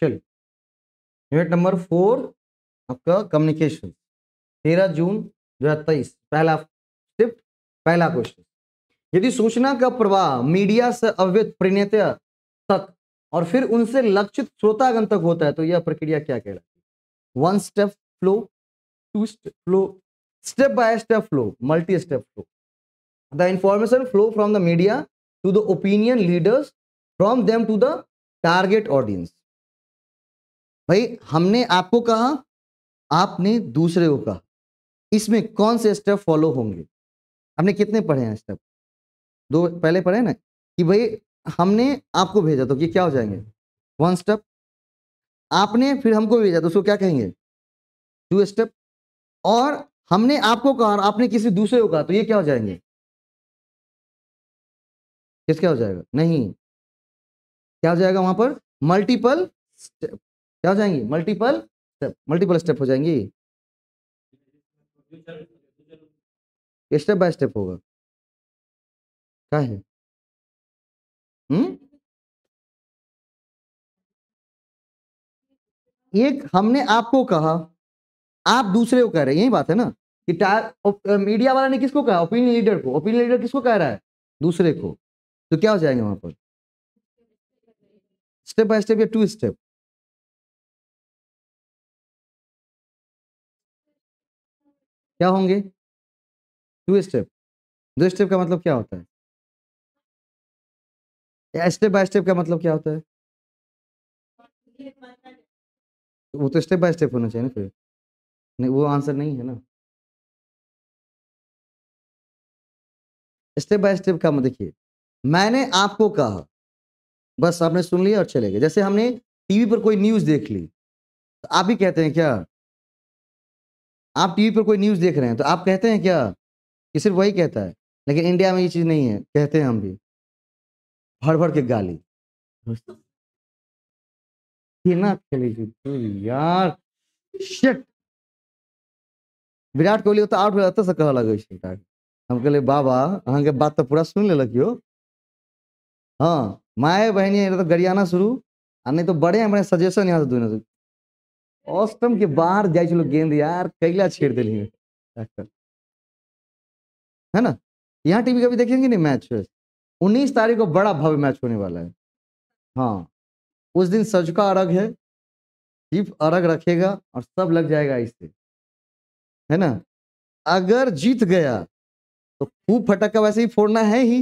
चलिए unit number four आपका communication तेरह जून दो हजार तेईस पहला शिफ्ट पहला क्वेश्चन यदि सूचना का प्रवाह मीडिया से अवैध प्रणत तक और फिर उनसे लक्षित श्रोतागण तक होता है तो यह प्रक्रिया क्या कहलाती है one step flow two step flow step by step flow multi step flow the information flow from the media to the opinion leaders from them to the target audience भाई हमने आपको कहा आपने दूसरे को कहा इसमें कौन से स्टेप फॉलो होंगे हमने कितने पढ़े हैं स्टेप दो पहले पढ़े ना कि भाई हमने आपको भेजा तो कि क्या हो जाएंगे वन स्टेप आपने फिर हमको भेजा तो उसको क्या कहेंगे टू स्टेप और हमने आपको कहा और आपने किसी दूसरे को कहा तो ये क्या हो जाएंगे किस क्या हो जाएगा नहीं क्या हो जाएगा वहां पर मल्टीपल स्टेप क्या हो जाएंगी मल्टीपल स्टेप मल्टीपल स्टेप हो जाएंगी स्टेप बाय स्टेप होगा क्या है हम्म एक हमने आपको कहा आप दूसरे को कह रहे यही बात है ना कि मीडिया वाला ने किसको कहा ओपिनियन लीडर को ओपिनियन लीडर किसको कह रहा है दूसरे को तो क्या हो जाएंगे वहां पर स्टेप बाय स्टेप या टू स्टेप क्या होंगे टू स्टेप दो स्टेप का मतलब क्या होता है या स्टेप बाय स्टेप का मतलब क्या होता है वो तो स्टेप बाय स्टेप होना चाहिए ना फिर नहीं वो आंसर नहीं है ना स्टेप बाय स्टेप का मतलब देखिए मैंने आपको कहा बस आपने सुन लिया और चले गए जैसे हमने टीवी पर कोई न्यूज देख ली तो आप भी कहते हैं क्या आप टीवी पर कोई न्यूज़ देख रहे हैं तो आप कहते हैं क्या कि सिर्फ वही कहता है लेकिन इंडिया में ये चीज़ नहीं है कहते हैं हम भी भर भर के गाली ना यार शिट विराट कोहली तो आउट भेल ओतऽसँ कहऽ हम कहे बाबा के बात तो पूरा सुन ले यौ हाँ माए बहनी तो गरियाना शुरू आ नहीं तो बड़े बड़े सजेशन यहाँ से से ऑस्टम के बाहर जाए चलो गेंद यार कैला छेड़ दिली है ना यहाँ टीवी कभी देखेंगे नहीं मैच उन्नीस तारीख को बड़ा भव्य मैच होने वाला है हाँ उस दिन का अर्घ है सिर्फ अर्घ रखेगा और सब लग जाएगा इससे है ना अगर जीत गया तो खूब फटक्का वैसे ही फोड़ना है ही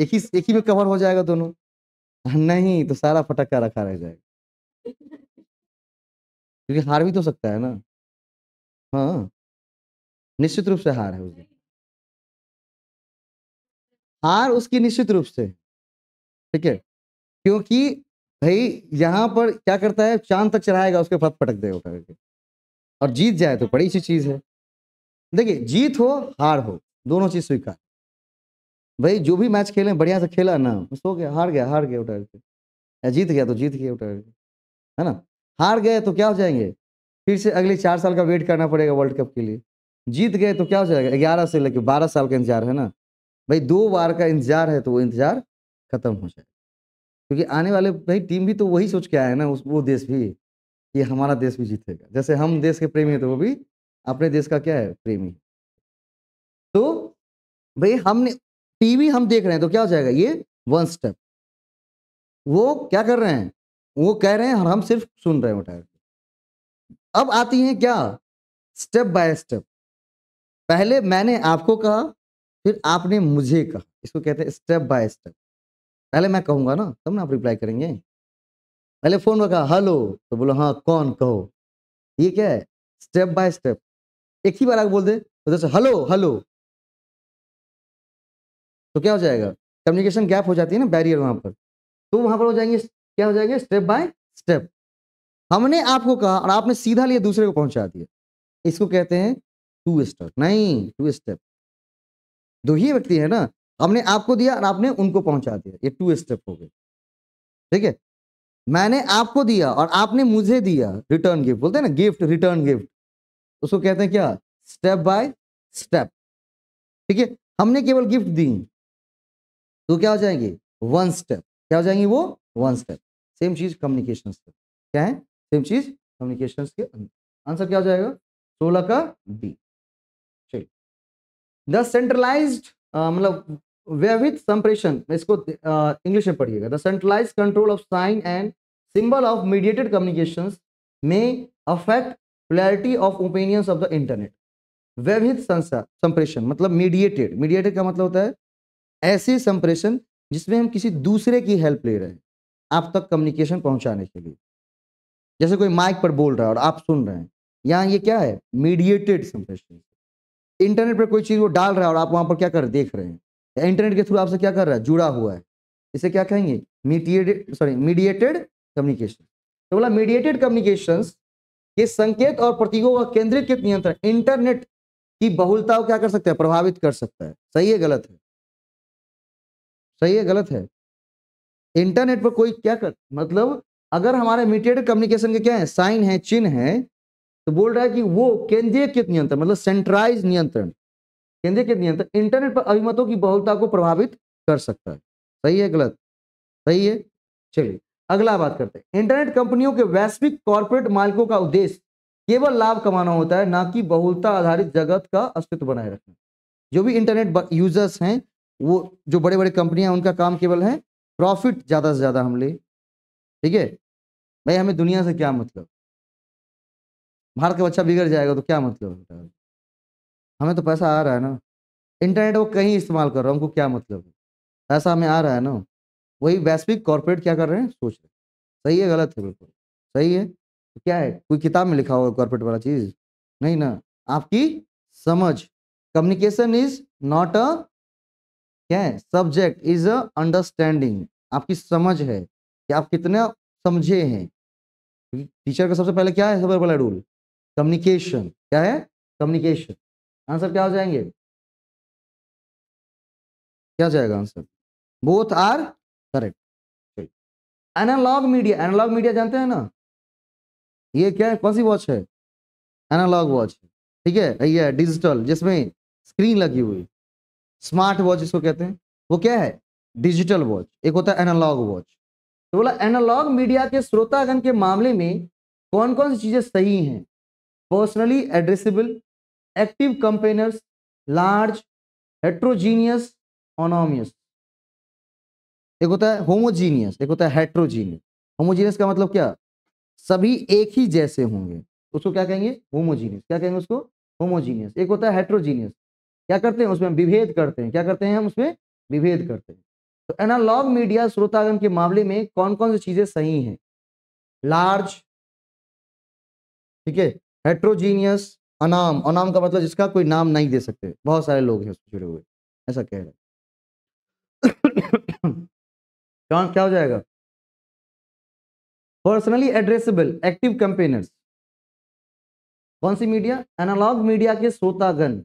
एक ही एक ही में कवर हो जाएगा दोनों नहीं तो सारा फटक्का रखा रह जाएगा क्योंकि हार भी तो सकता है ना हाँ निश्चित रूप से हार है उस दिन हार उसकी निश्चित रूप से ठीक है क्योंकि भाई यहां पर क्या करता है चांद तक चढ़ाएगा उसके फत पटक देगा करके और जीत जाए तो बड़ी सी चीज है देखिए जीत हो हार हो दोनों चीज स्वीकार भाई जो भी मैच खेले बढ़िया से खेला ना उसको गया हार गया हार गया उठा के या जीत गया तो जीत गया उठा के है ना हार गए तो क्या हो जाएंगे फिर से अगले चार साल का वेट करना पड़ेगा वर्ल्ड कप के लिए जीत गए तो क्या हो जाएगा ग्यारह से लेकर बारह साल का इंतजार है ना भाई दो बार का इंतजार है तो वो इंतजार खत्म हो जाएगा क्योंकि आने वाले भाई टीम भी तो वही सोच के आया ना उस वो देश भी कि हमारा देश भी जीतेगा जैसे हम देश के प्रेमी हैं तो वो भी अपने देश का क्या है प्रेमी तो भाई हमने टीवी हम देख रहे हैं तो क्या हो जाएगा ये वन स्टेप वो क्या कर रहे हैं वो कह रहे हैं और हम सिर्फ सुन रहे हैं उठाए अब आती हैं क्या स्टेप बाय स्टेप पहले मैंने आपको कहा फिर आपने मुझे कहा इसको कहते हैं स्टेप बाय स्टेप पहले मैं कहूँगा ना तब ना आप रिप्लाई करेंगे पहले फोन पर कहा हेलो तो बोलो हाँ कौन कहो ये क्या है स्टेप बाय स्टेप एक ही बार आगे बोल दे उधर से हेलो हेलो तो क्या हो जाएगा कम्युनिकेशन गैप हो जाती है ना बैरियर वहाँ पर तो वहाँ पर हो जाएंगे क्या हो जाएंगे स्टेप बाय स्टेप हमने आपको कहा और आपने सीधा लिए दूसरे को पहुंचा दिया इसको कहते हैं टू स्टेप नहीं टू स्टेप दो ही व्यक्ति है ना हमने आपको दिया और आपने उनको पहुंचा दिया ये टू स्टेप हो गए ठीक है मैंने आपको दिया और आपने मुझे दिया रिटर्न गिफ्ट बोलते हैं ना गिफ्ट रिटर्न गिफ्ट उसको कहते हैं क्या स्टेप बाय स्टेप ठीक है हमने केवल गिफ्ट दी तो क्या हो जाएंगे वन स्टेप क्या हो जाएंगे वो वन स्टेप सेम चीज कम्युनिकेशन के क्या है सेम चीज कम्युनिकेशन के अंदर आंसर क्या हो जाएगा सोलह का बी चलिए द सेंट्रलाइज मतलब व्यवहित संप्रेषण इसको इंग्लिश में पढ़िएगा the centralise control of sign and symbol of mediated communication में affect clarity of opinions of the internet व्यवहित संप्रेषण मतलब मीडिएटेड मीडिएटेड का मतलब होता है ऐसे संप्रेषण जिसमें हम किसी दूसरे की हेल्प ले रहे हैं आप तक कम्युनिकेशन पहुंचाने के लिए जैसे कोई माइक पर बोल रहा है और आप सुन रहे हैं यहाँ ये क्या है मीडिएटेड संप्रेषण इंटरनेट पर कोई चीज़ वो डाल रहा है और आप वहाँ पर क्या कर देख रहे हैं इंटरनेट के थ्रू आपसे क्या कर रहा है जुड़ा हुआ है इसे क्या कहेंगे मीडिएटेड सॉरी मीडिएटेड कम्युनिकेशन तो बोला मीडिएटेड कम्युनिकेशन के संकेत और प्रतीकों का केंद्रीकृत नियंत्रण इंटरनेट की बहुलता को क्या कर सकता है प्रभावित कर सकता है सही है गलत है सही है गलत है इंटरनेट पर कोई क्या कर मतलब अगर हमारे मीटेड कम्युनिकेशन के क्या है साइन है चिन्ह है तो बोल रहा है कि वो केंद्रीय कृत नियंत्रण मतलब सेंट्राइज नियंत्रण केंद्रीय कृत नियंत्रण इंटरनेट पर अभिमतों की बहुलता को प्रभावित कर सकता है सही है गलत सही है चलिए अगला बात करते हैं इंटरनेट कंपनियों के वैश्विक कॉरपोरेट मालिकों का उद्देश्य केवल लाभ कमाना होता है ना कि बहुलता आधारित जगत का अस्तित्व बनाए रखना जो भी इंटरनेट यूजर्स हैं वो जो बड़े बड़े कंपनियां उनका काम केवल है प्रॉफिट ज़्यादा से ज़्यादा हम ले ठीक है भाई हमें दुनिया से क्या मतलब भारत का बच्चा बिगड़ जाएगा तो क्या मतलब हमें तो पैसा आ रहा है ना इंटरनेट वो कहीं इस्तेमाल कर रहा हूँ हमको क्या मतलब है पैसा हमें आ रहा है ना वही वैश्विक कॉरपोरेट क्या कर रहे हैं सोच रहे हैं सही है गलत है बिल्कुल सही है तो क्या है कोई किताब में लिखा होगा कॉरपोरेट वाला चीज़ नहीं ना आपकी समझ कम्युनिकेशन इज नॉट अ क्या है सब्जेक्ट इज अ अंडरस्टैंडिंग आपकी समझ है कि आप कितना समझे हैं टीचर का सबसे पहले क्या है सबसे पहला रूल कम्युनिकेशन क्या है कम्युनिकेशन आंसर क्या हो जाएंगे क्या जाएगा answer both are correct analogue media analogue media जानते हैं ना ये क्या है कौन सी वॉच है एनालॉग वॉच ठीक है ये डिजिटल जिसमें स्क्रीन लगी हुई स्मार्ट वॉच इसको कहते हैं वो क्या है डिजिटल वॉच एक होता है एनालॉग वॉच तो बोला एनालॉग मीडिया के श्रोतागण के मामले में कौन कौन सी चीजें सही हैं personally addressable active campaigners large heterogeneous anonymous एक होता है होमोजीनियस एक होता है हेट्रोजीनियस होमोजीनियस का मतलब क्या सभी एक ही जैसे होंगे उसको क्या कहेंगे होमोजीनियस क्या कहेंगे उसको होमोजीनियस एक होता है हेट्रोजीनियस क्या करते हैं उसमें हम विभेद करते हैं क्या करते हैं हम उसमें विभेद करते हैं तो एनालॉग मीडिया श्रोतागम के मामले में कौन कौन सी चीजें सही हैं लार्ज ठीक है हेट्रोजीनियस अनाम अनाम का मतलब जिसका कोई नाम नहीं दे सकते बहुत सारे लोग हैं उसमें जुड़े हुए ऐसा कह रहे हैं क्या हो जाएगा पर्सनली एड्रेसेबल एक्टिव कंपेनर्स कौन सी मीडिया एनालॉग मीडिया के श्रोतागण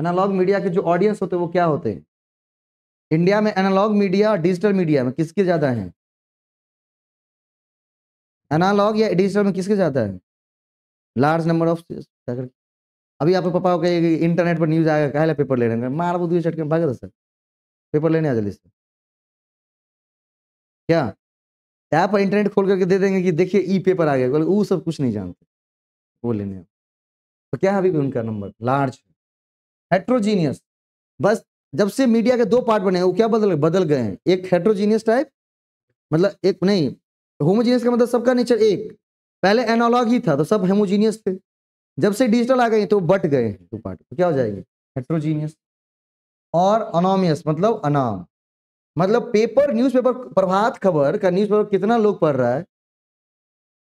एनालॉग मीडिया के जो ऑडियंस होते हैं वो क्या होते हैं इंडिया में एनालॉग मीडिया और डिजिटल मीडिया में किसके ज़्यादा है एनालॉग या डिजिटल में किसके ज़्यादा है लार्ज नंबर ऑफ अभी आपके पापा को कहेगी इंटरनेट पर न्यूज़ आएगा कहला पेपर लेने का मार बुद्धि चटके भाग रहा सर पेपर लेने आ जल्दी से क्या ऐप पर इंटरनेट खोल करके दे देंगे कि देखिए ई पेपर आ गया वो सब कुछ नहीं जानते वो लेने तो क्या है अभी उनका नंबर लार्ज हेट्रोजीनियस बस जब से मीडिया के दो पार्ट बने वो क्या बदल बदल गए हैं एक हेट्रोजीनियस टाइप मतलब एक नहीं होमोजीनियस का मतलब सबका नेचर एक पहले एनालॉग ही था तो सब होमोजीनियस थे जब से डिजिटल आ गए तो बट गए दो पार्ट तो क्या हो जाएंगे हेट्रोजीनियस और अनोमियस मतलब अनाम मतलब पेपर न्यूज़पेपर प्रभात खबर का न्यूज़पेपर कितना लोग पढ़ रहा है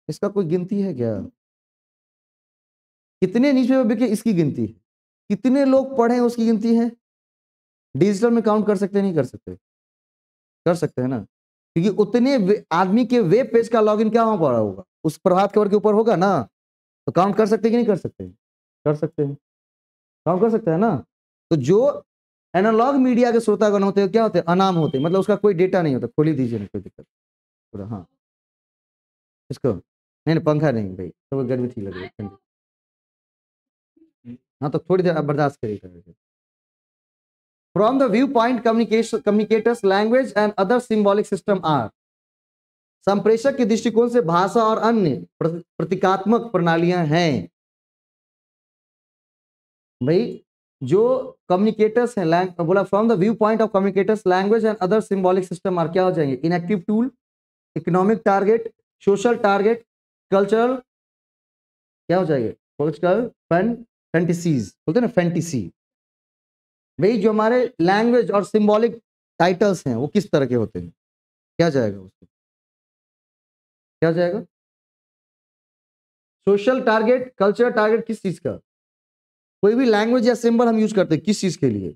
इसका कोई गिनती है क्या कितने न्यूज़पेपर बिके इसकी गिनती है कितने लोग पढ़े उसकी गिनती है डिजिटल में काउंट कर सकते नहीं कर सकते कर सकते हैं ना क्योंकि उतने आदमी के वेब पेज का लॉगिन क्या हो पा होगा उस प्रभात खबर के ऊपर होगा ना तो काउंट कर सकते कि नहीं कर सकते कर सकते हैं काउंट कर सकते हैं ना तो जो एनालॉग मीडिया के श्रोतागण होते हैं क्या होते हैं अनाम होते हैं मतलब उसका कोई डेटा नहीं होता खोली दीजिए ना कोई दिक्कत थोड़ा हाँ इसको नहीं नहीं पंखा नहीं भाई तो गर्मी ठीक लग रही है ना हाँ, तो थोड़ी देर बर्दाश्त करिए from the viewpoint communication communicators language and other symbolic system are संप्रेषक के दृष्टिकोण से भाषा और अन्य प्रतीकात्मक प्रणालियां हैं भाई जो कम्युनिकेटर्स हैं लैंग बोला from the viewpoint of communicators language and other symbolic system are क्या हो जाएंगे inactive tool economic target social target cultural क्या हो जाएंगे कल्चरल फंड फैंटीसीज बोलते हैं ना फेंटिसी भाई जो हमारे लैंग्वेज और सिंबॉलिक टाइटल्स हैं वो किस तरह के होते हैं क्या जाएगा उसको क्या जाएगा सोशल टारगेट कल्चरल टारगेट किस चीज का कोई भी लैंग्वेज या सिंबल हम यूज करते हैं किस चीज के लिए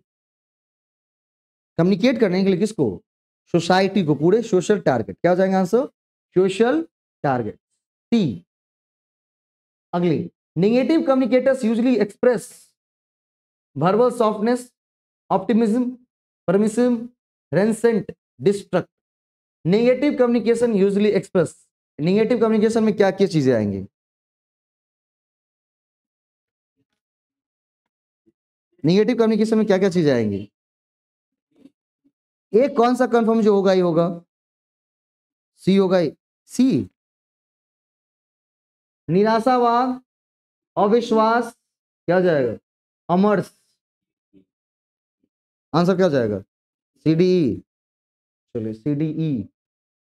कम्युनिकेट करने के लिए किसको सोसाइटी को पूरे सोशल टारगेट क्या हो जाएंगे आंसर सोशल टारगेट टी अगली negative communicators usually express verbal softness optimism permissive resentment distrust negative communication usually express negative communication में क्या क्या चीजें आएंगी नेगेटिव कम्युनिकेशन में क्या क्या चीजें आएंगी एक कौन सा कंफर्म जो होगा ही होगा सी होगा ही सी निराशावाद अविश्वास क्या जाएगा अमर्स आंसर क्या जाएगा सी डी ई चलिए सी डी ई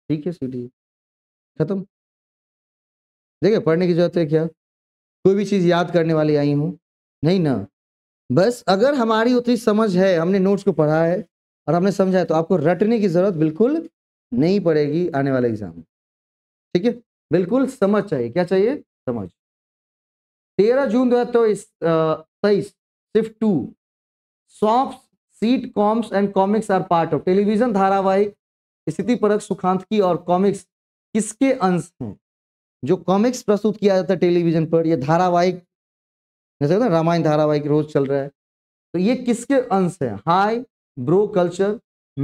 ठीक है सी डी e। खत्म देखिए पढ़ने की जरूरत है क्या कोई भी चीज याद करने वाली आई हूँ नहीं ना बस अगर हमारी उतनी समझ है हमने नोट्स को पढ़ा है और हमने समझा है तो आपको रटने की जरूरत बिल्कुल नहीं पड़ेगी आने वाले एग्जाम ठीक है बिल्कुल समझ चाहिए क्या चाहिए समझ तेरह जून दो हजार तेईस सिर्फ two soft sitcoms and comics are part of television धारावाहिक स्थिति परक सुखांत की और कॉमिक्स किसके अंश हैं जो कॉमिक्स प्रस्तुत किया जाता है टेलीविजन पर यह धारावाहिक जैसे ना रामायण धारावाहिक रोज चल रहा है तो ये किसके अंश है highbrow culture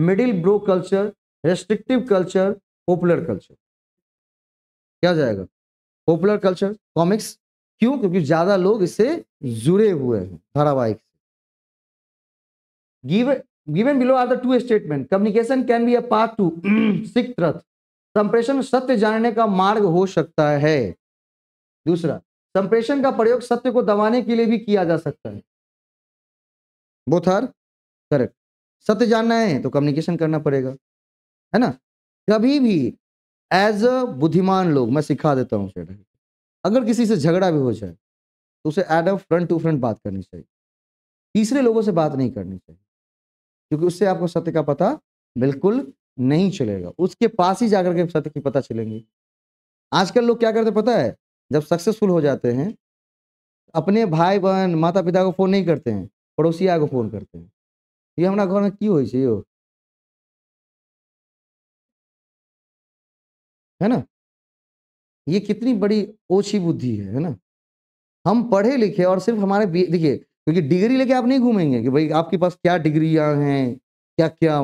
middlebrow culture restrictive culture popular culture क्या जाएगा पॉपुलर कल्चर कॉमिक्स क्यों क्योंकि ज्यादा लोग इससे जुड़े हुए हैं धारावाहिक से given below are the two statement communication can be a path to सिख रथ संप्रेषण सत्य जानने का मार्ग हो सकता है दूसरा संप्रेषण का प्रयोग सत्य को दबाने के लिए भी किया जा सकता है बोथ आर करेक्ट सत्य जानना है तो कम्युनिकेशन करना पड़ेगा है ना कभी भी एज अ बुद्धिमान लोग मैं सिखा देता हूँ अगर किसी से झगड़ा भी हो जाए तो उसे ऑफ फ्रंट टू फ्रंट बात करनी चाहिए तीसरे लोगों से बात नहीं करनी चाहिए क्योंकि उससे आपको सत्य का पता बिल्कुल नहीं चलेगा उसके पास ही जाकर के सत्य की पता चलेंगे आजकल लोग क्या करते पता है जब सक्सेसफुल हो जाते हैं अपने भाई बहन माता पिता को फोन नहीं करते हैं पड़ोसिया को फोन करते हैं ये हमारा घर में क्यों हो है ना ये कितनी बड़ी ओछी बुद्धि है ना हम पढ़े लिखे और सिर्फ हमारे देखिए क्योंकि डिग्री लेके आप नहीं घूमेंगे कि भाई आपके पास क्या डिग्रियां हैं क्या क्या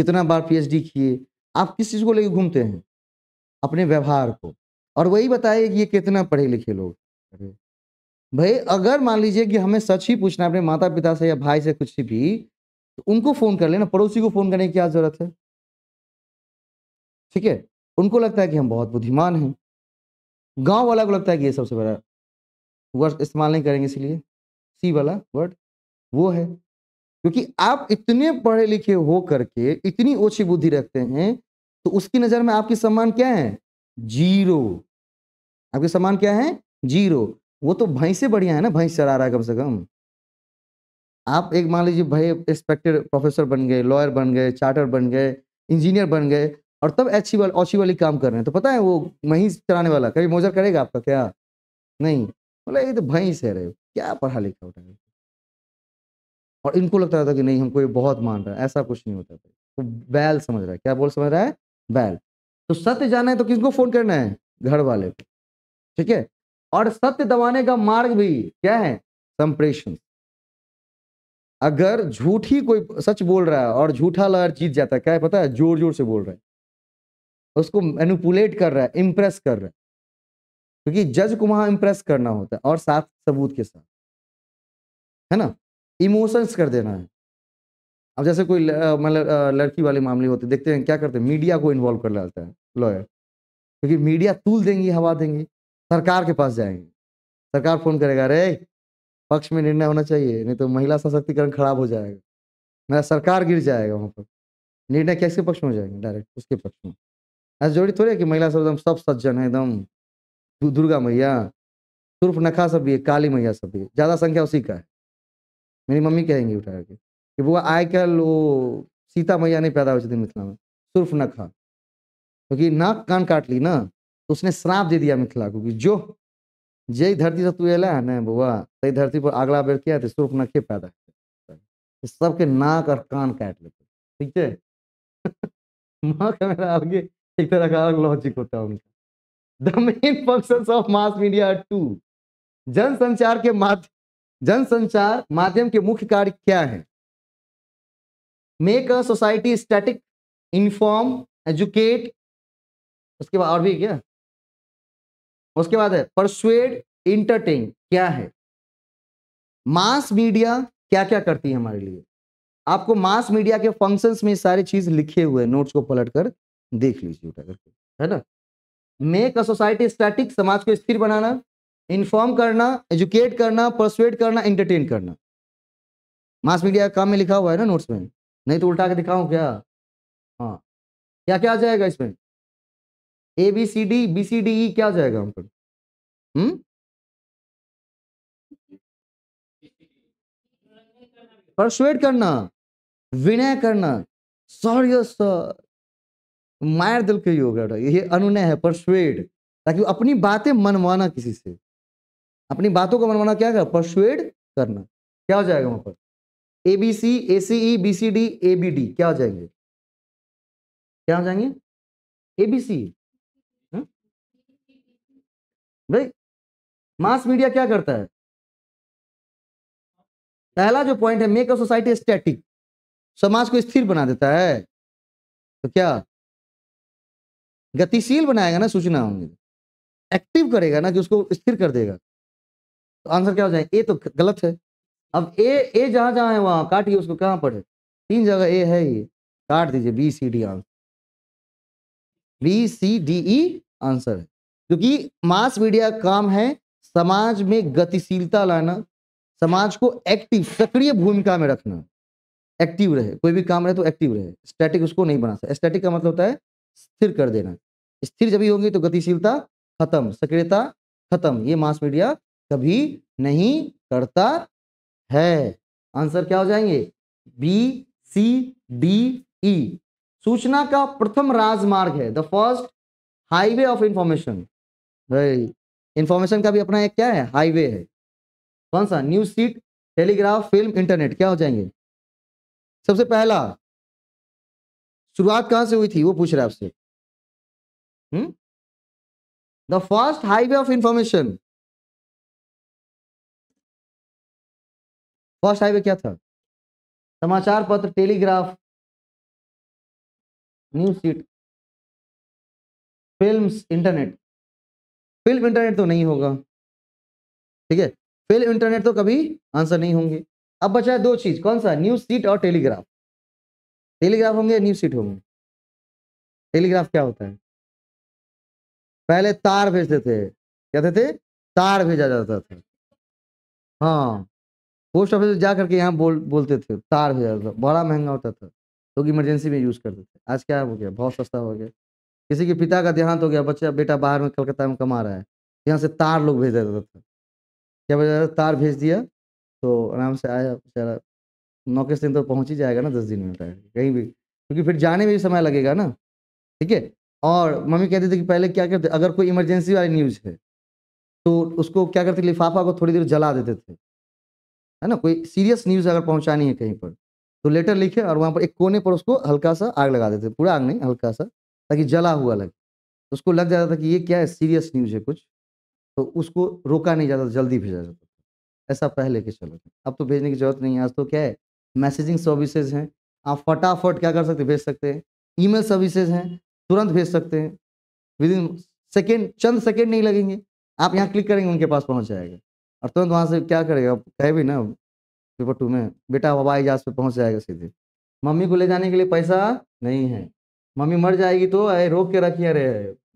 कितना बार पीएचडी किए आप किस चीज़ को लेके घूमते हैं अपने व्यवहार को और वही बताए कि ये कितना पढ़े लिखे लोग अरे भाई अगर मान लीजिए कि हमें सच ही पूछना है अपने माता पिता से या भाई से कुछ भी तो उनको फोन कर लेना पड़ोसी को फोन करने की क्या जरूरत है ठीक है उनको लगता है कि हम बहुत बुद्धिमान हैं गांव वाला को लगता है कि ये सबसे बड़ा वर्ड इस्तेमाल नहीं करेंगे इसलिए सी वाला वर्ड वो है क्योंकि आप इतने पढ़े लिखे हो करके इतनी ओछी बुद्धि रखते हैं तो उसकी नज़र में आपकी सम्मान क्या है जीरो आपके सम्मान क्या है जीरो वो तो भैंसे बढ़िया है ना भैंस चरा रहा है कम से कम आप एक मान लीजिए भाई रिस्पेक्टेड प्रोफेसर बन गए लॉयर बन गए चार्टर बन गए इंजीनियर बन गए और तब एच वाले औची वाली काम कर रहे हैं तो पता है वो महीस चलाने वाला कभी मोजर करेगा आपका क्या नहीं बोला ये तो भैंस है रहे क्या पढ़ा लिखा होता है और इनको लगता था कि नहीं हमको ये बहुत मान रहा है ऐसा कुछ नहीं होता था तो बैल समझ रहा है क्या बोल समझ रहा है बैल तो सत्य जाना है तो किसको फोन करना है घर वाले को ठीक है और सत्य दबाने का मार्ग भी क्या है संप्रेषण अगर झूठी कोई सच बोल रहा है और झूठा लहर जीत जाता है क्या है पता है जोर जोर से बोल रहा है उसको मैनुपुलेट कर रहा है इम्प्रेस कर रहा है क्योंकि जज को वहां इंप्रेस करना होता है और साथ सबूत के साथ है ना इमोशंस कर देना है अब जैसे कोई मतलब लड़की वाले मामले होते हैं देखते हैं क्या करते हैं मीडिया को इन्वॉल्व कर लेता है लॉयर क्योंकि मीडिया तूल देंगी हवा देंगी सरकार के पास जाएंगे सरकार फोन करेगा अरे पक्ष में निर्णय होना चाहिए नहीं तो महिला सशक्तिकरण खराब हो जाएगा मेरा सरकार गिर जाएगा वहाँ पर निर्णय कैसे पक्ष में हो जाएंगे डायरेक्ट उसके पक्ष में ऐसे जोड़ी है कि महिला सब एकदम सब सज्जन है एकदम दुर्गा मैया सुर्फ नखा सब भी है काली मैया सब भी है ज़्यादा संख्या उसी का है मेरी मम्मी कहेंगी उठा के कि बुआ आय कल वो सीता मैया नहीं पैदा चुकी मिथिला में सुर्फ नखा क्योंकि नाक कान काट ली ना तो उसने श्राप दे दिया मिथिला को कि जो जय धरती से तू अला है ना बुआ तई धरती पर अगला बेर किया सुर्फ तो नखे पैदा सबके नाक और कान काट लेते ठीक है का मेरा आगे एक तरह का अलग लॉजिक होता है उनका the main function of mass media to जनसंचार के माध्यम जनसंचार माध्यम के मुख्य कार्य क्या है make a society static inform educate उसके बाद और भी क्या उसके बाद है परसुएड इंटरटेन क्या है मास मीडिया क्या क्या करती है हमारे लिए आपको मास मीडिया के फंक्शंस में सारी चीज लिखे हुए नोट्स को पलटकर देख लीजिए उठा करके है ना हम्म। मेक अ सोसाइटी स्टैटिक समाज को स्थिर बनाना इन्फॉर्म करना एजुकेट करना परसुएट करना एंटरटेन करना मास मीडिया काम में लिखा हुआ है ना नोट्स में नहीं तो उल्टा के दिखाऊं क्या हाँ क्या क्या आ जाएगा इसमें A B C D B C D E क्या आ जाएगा हम पर हम्म? परसुएट करना विनय करना सॉरी सर मार दिल के योग यही अनुनय है परसुएड ताकि अपनी बातें मनवाना किसी से अपनी बातों को मनवाना क्या कर परसुएड करना क्या हो जाएगा वहां पर A B C A C E B C D A B D क्या हो जाएंगे क्या हो जाएंगे ए बी सी भाई मास मीडिया क्या करता है पहला जो पॉइंट है मेक अ सोसाइटी स्टैटिक समाज को स्थिर बना देता है तो क्या गतिशील बनाएगा ना सूचना होंगे एक्टिव करेगा ना कि उसको स्थिर कर देगा तो आंसर क्या हो जाए ए तो गलत है अब ए ए जहां जहां है वहां काटिए उसको कहां पर है तीन जगह ए है ये काट दीजिए B C D answer B C D E answer है क्योंकि मास मीडिया काम है समाज में गतिशीलता लाना समाज को एक्टिव सक्रिय भूमिका में रखना एक्टिव रहे कोई भी काम रहे तो एक्टिव रहे स्टैटिक उसको नहीं बना सकता स्टैटिक का मतलब होता है स्थिर कर देना स्थिर जब होंगे तो गतिशीलता खत्म सक्रियता खत्म ये मास मीडिया कभी नहीं करता है आंसर क्या हो जाएंगे बी सी डी ई सूचना का प्रथम राजमार्ग है the first highway of information information का भी अपना एक क्या है हाईवे है कौन सा news sheet telegraph film internet क्या हो जाएंगे सबसे पहला शुरुआत कहां से हुई थी वो पूछ रहा है आपसे the first highway of information first highway क्या था समाचार पत्र telegraph news sheet film internet film internet तो नहीं होगा ठीक है फिल्म इंटरनेट तो कभी आंसर नहीं होंगे अब बचा है दो चीज कौन सा न्यूज सीट और टेलीग्राफ टेलीग्राफ होंगे या न्यूज सीट होंगे टेलीग्राफ क्या होता है पहले तार भेजते थे क्या थे तार भेजा जाता था हाँ पोस्ट ऑफिस जा करके यहाँ बोल बोलते थे तार भेजा जाता था बड़ा महंगा होता था लोग तो इमरजेंसी में यूज करते थे आज क्या हो गया बहुत सस्ता हो गया किसी के पिता का देहांत हो गया बच्चा बेटा बाहर में कलकत्ता में कमा रहा है यहाँ से तार लोग भेज देता था क्या भेजा तार भेज दिया तो आराम से आया बेचारा नौके सिंह तो पहुंच ही जाएगा ना दस दिन में पहले कहीं भी क्योंकि फिर जाने में भी समय लगेगा ना ठीक है और मम्मी कहती थी कि पहले क्या करते अगर कोई इमरजेंसी वाली न्यूज़ है तो उसको क्या करते लिफाफा को थोड़ी देर जला देते थे है ना कोई सीरियस न्यूज़ अगर पहुंचानी है कहीं पर तो लेटर लिखे और वहाँ पर एक कोने पर उसको हल्का सा आग लगा देते पूरा आग नहीं हल्का सा ताकि जला हुआ लगे तो उसको लग जाता था कि ये क्या है सीरियस न्यूज़ है कुछ तो उसको रोका नहीं जाता जल्दी भेजा जाता ऐसा पहले के चलो अब तो भेजने की जरूरत नहीं है आज तो क्या है मैसेजिंग सर्विसेज हैं आप फटाफट क्या कर सकते भेज सकते हैं ईमेल सर्विसेज हैं तुरंत भेज सकते हैं विद इन सेकेंड चंद सेकेंड नहीं लगेंगे आप यहाँ क्लिक करेंगे उनके पास पहुँच जाएगा और तुरंत वहाँ से क्या करेगा कहे भी ना पेपर टू में बेटा हवाई जहाज पर पहुँच जाएगा सीधे मम्मी को ले जाने के लिए पैसा नहीं है मम्मी मर जाएगी तो अरे रोक के रखिए अरे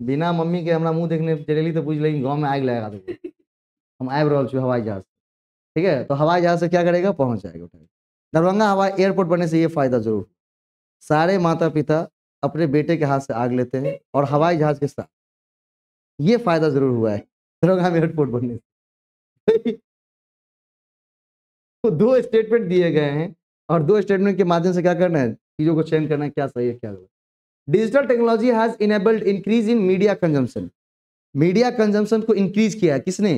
बिना मम्मी के हमारा मुंह देखने चलेली तो पूछ लेंगे गाँव में आग लगा दो हम आबि रहा छी हवाई जहाज ठीक है तो हवाई जहाज से क्या करेगा पहुँच जाएगा उठा दरभंगा हवाई एयरपोर्ट बनने से ये फायदा जरूर सारे माता पिता अपने बेटे के हाथ से आग लेते हैं और हवाई जहाज के साथ ये फायदा जरूर हुआ है दरभंगा में एयरपोर्ट बनने से तो दो स्टेटमेंट दिए गए हैं और दो स्टेटमेंट के माध्यम से क्या करना है चीजों को चेंज करना है क्या सही है क्या गलत digital technology has enabled increase in media consumption media consumption को इंक्रीज किया है किसने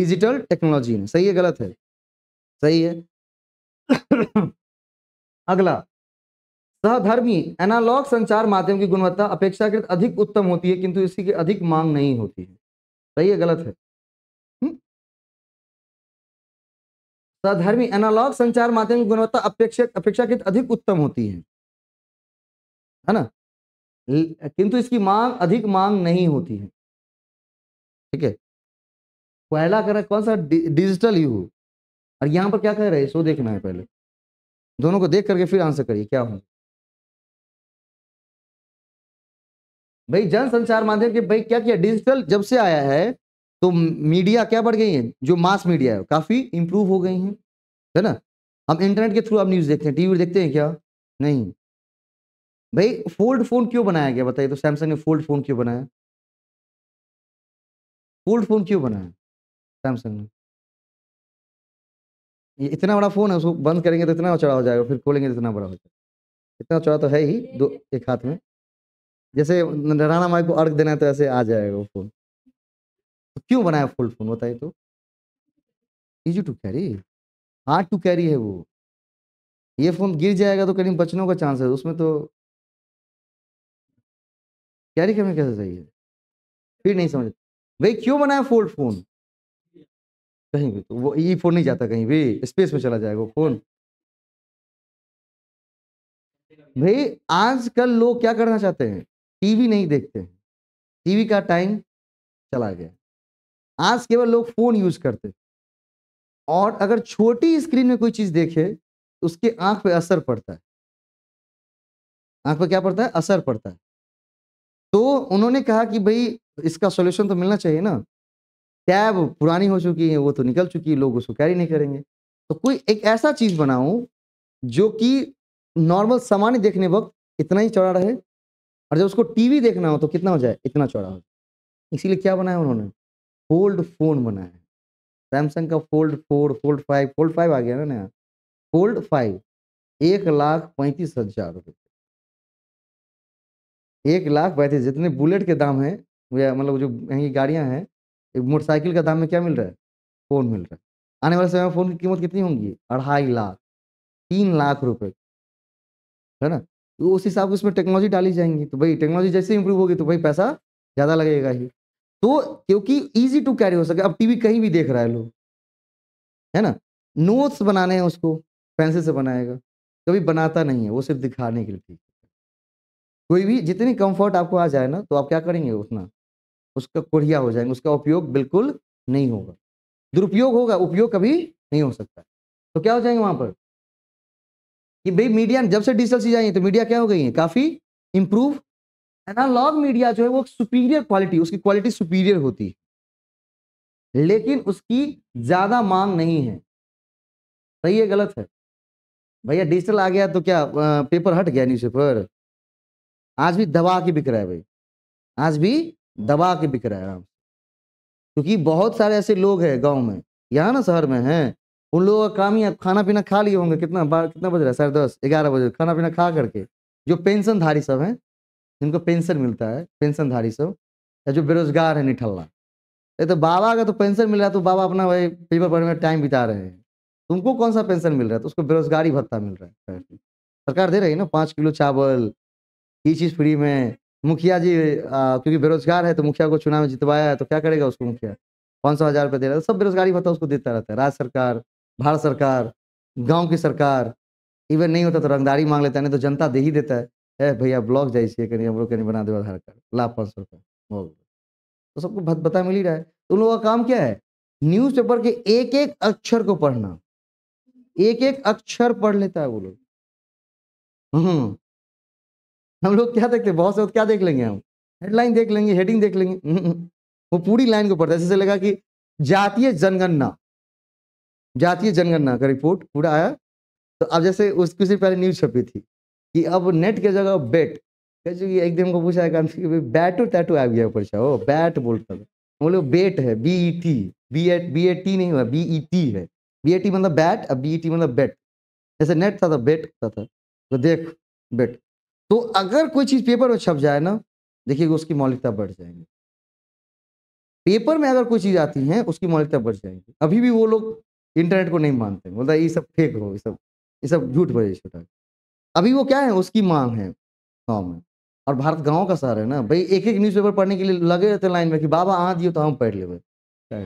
डिजिटल टेक्नोलॉजी ने सही है गलत है सही है अगला सहधर्मी एनालॉग संचार माध्यम की गुणवत्ता अपेक्षाकृत अधिक उत्तम होती है किंतु इसी की अधिक मांग नहीं होती है सही है गलत है सहधर्मी एनालॉग संचार माध्यम की गुणवत्ता अपेक्षा अपेक्षाकृत अधिक उत्तम होती है है ना किंतु इसकी मांग अधिक मांग नहीं होती है ठीक है पहला कर कौन सा डिजिटल युग और यहाँ पर क्या कह रहे हैं सो देखना है पहले दोनों को देख करके फिर आंसर करिए क्या हो भाई जन संचार माध्यम के भाई क्या किया डिजिटल जब से आया है तो मीडिया क्या बढ़ गई है जो मास मीडिया है काफी इंप्रूव हो गई है है ना हम इंटरनेट के थ्रू अब न्यूज देखते हैं टीवी देखते हैं क्या नहीं भाई फोल्ड फोन क्यों बनाया गया बताइए तो सैमसंग ने फोल्ड फोन क्यों बनाया फोल्ड फोन क्यों बनाया सैमसंग ने ये इतना बड़ा फ़ोन है उसको बंद करेंगे तो इतना चौड़ा हो जाएगा फिर खोलेंगे तो इतना बड़ा हो जाएगा इतना चौड़ा तो है ही दो एक हाथ में जैसे राणा माई को अर्घ देना है तो ऐसे आ जाएगा वो फ़ोन तो क्यों बनाया फुल फ़ोन बताइए तो easy to carry hard to carry है वो ये फ़ोन गिर जाएगा तो कहीं बचने का चांस है उसमें तो कैरी करने कैसे चाहिए फिर नहीं समझ भाई क्यों बनाया फोल्ड फ़ोन कहीं भी तो वो ये फोन नहीं जाता कहीं भी स्पेस में चला जाएगा वो फोन भाई आजकल लोग क्या करना चाहते हैं टीवी नहीं देखते हैं टीवी का टाइम चला गया आज केवल लोग फोन यूज करते और अगर छोटी स्क्रीन में कोई चीज देखे तो उसके आंख पे असर पड़ता है आंख पे क्या पड़ता है असर पड़ता है तो उन्होंने कहा कि भाई इसका सोल्यूशन तो मिलना चाहिए ना टैब पुरानी हो चुकी है वो तो निकल चुकी है लोग उसको कैरी नहीं करेंगे तो कोई एक ऐसा चीज बनाऊं जो कि नॉर्मल सामान्य देखने वक्त इतना ही चौड़ा रहे और जब उसको टीवी देखना हो तो कितना हो जाए इतना चौड़ा हो जाए इसीलिए क्या बनाया उन्होंने फोल्ड फोन बनाया है सैमसंग का fold four fold five fold five आ गया ना नया फोल्ड फाइव एक लाख पैंतीस हजार रुपये एक लाख पैंतीस जितने बुलेट के दाम हैं मतलब जो महंगी गाड़ियां हैं एक मोटरसाइकिल का दाम में क्या मिल रहा है फ़ोन मिल रहा है आने वाले समय में फ़ोन की कीमत कितनी होंगी अढ़ाई लाख तीन लाख रुपए है ना तो उस हिसाब से उसमें टेक्नोलॉजी डाली जाएंगी तो भाई टेक्नोलॉजी जैसे इंप्रूव होगी तो भाई पैसा ज़्यादा लगेगा ही तो क्योंकि ईजी टू कैरी हो सके अब टीवी कहीं भी देख रहा है लोग है ना नोट्स बनाने हैं उसको पेंसिल से बनाएगा कभी बनाता नहीं है वो सिर्फ दिखाने के लिए ठीक कोई भी जितनी कंफर्ट आपको आ जाए ना तो आप क्या करेंगे उतना उसका कोढ़िया हो जाएंगे उसका उपयोग बिल्कुल नहीं होगा दुरुपयोग होगा उपयोग कभी नहीं हो सकता तो क्या हो जाएंगे वहां पर कि भाई मीडिया जब से डिजिटल सी आई तो मीडिया क्या हो गई है काफी इंप्रूव एनालॉग मीडिया जो है वो सुपीरियर क्वालिटी उसकी क्वालिटी सुपीरियर होती है लेकिन उसकी ज्यादा मांग नहीं है सही है गलत है भैया डिजिटल आ गया तो क्या पेपर हट गया न्यूज़पेपर आज भी दबा के बिक रहा है भाई आज भी दबा के बिक रहा है आराम क्योंकि बहुत सारे ऐसे लोग हैं गांव में यहाँ ना शहर में हैं उन लोगों का काम ही खाना पीना खा लिए होंगे कितना बार कितना बज रहा है साढ़े दस ग्यारह बजे खाना पीना खा करके जो पेंशनधारी सब हैं जिनको पेंशन मिलता है पेंशनधारी सब या जो बेरोजगार है निठल्ला ये तो बाबा का तो पेंशन मिल रहा है तो बाबा अपना भाई पेपर पढ़ने में टाइम बिता रहे हैं तुमको कौन सा पेंशन मिल रहा है तो उसको बेरोजगारी भत्ता मिल रहा है सरकार दे रही है ना पाँच किलो चावल ये चीज़ फ्री में मुखिया जी आ, क्योंकि बेरोजगार है तो मुखिया को चुनाव में जितवाया है तो क्या करेगा उसको मुखिया पाँच सौ हजार रुपये दे रहा है तो सब बेरोजगारी भत्ता उसको देता रहता है राज्य सरकार भारत सरकार गाँव की सरकार इवन नहीं होता तो रंगदारी मांग लेता है नहीं तो जनता दे ही देता है ए भैया ब्लॉक जाइए कहीं हम लोग कहीं बना दो आधार कार्ड लाभ पाँच सौ रुपये तो सबको भत्ता बता मिल ही रहा है तो उन लोगों का काम क्या है पेपर के एक एक अक्षर को पढ़ना एक एक अक्षर पढ़ लेता है वो लोग हम्म हम लोग क्या देखते हैं बहुत से क्या देख लेंगे हम हेडलाइन देख लेंगे हेडिंग देख लेंगे हम्म, हम्म, हम्म। वो पूरी लाइन को पढ़ता है जैसे लगा कि जातीय जनगणना जातीय जनगणना का रिपोर्ट पूरा आया तो अब जैसे उसकी से पहले न्यूज छपी थी कि अब नेट के जगह बेट कह चुकी एक दिन को पूछा है बैटो टैटो आ गया ऊपर ओ बैट बोलता था बोले बेट है B E T B at B A T नहीं हुआ बी ई टी है बी ए टी मतलब बैट और बी ई टी मतलब बेट जैसे नेट था, तो बेट था तो देख बेट तो अगर कोई चीज़ पेपर में छप जाए ना देखिए उसकी मौलिकता बढ़ जाएगी पेपर में अगर कोई चीज़ आती है उसकी मौलिकता बढ़ जाएगी अभी भी वो लोग इंटरनेट को नहीं मानते बोलता ये सब फेक हो ये सब ये सब झूठ बजे छोटा अभी वो क्या है उसकी मांग है गाँव में और भारत गाँव का शहर है ना भाई एक एक न्यूज़पेपर पढ़ने के लिए लगे रहते लाइन में कि बाबा आ दियो तो हम पढ़ ले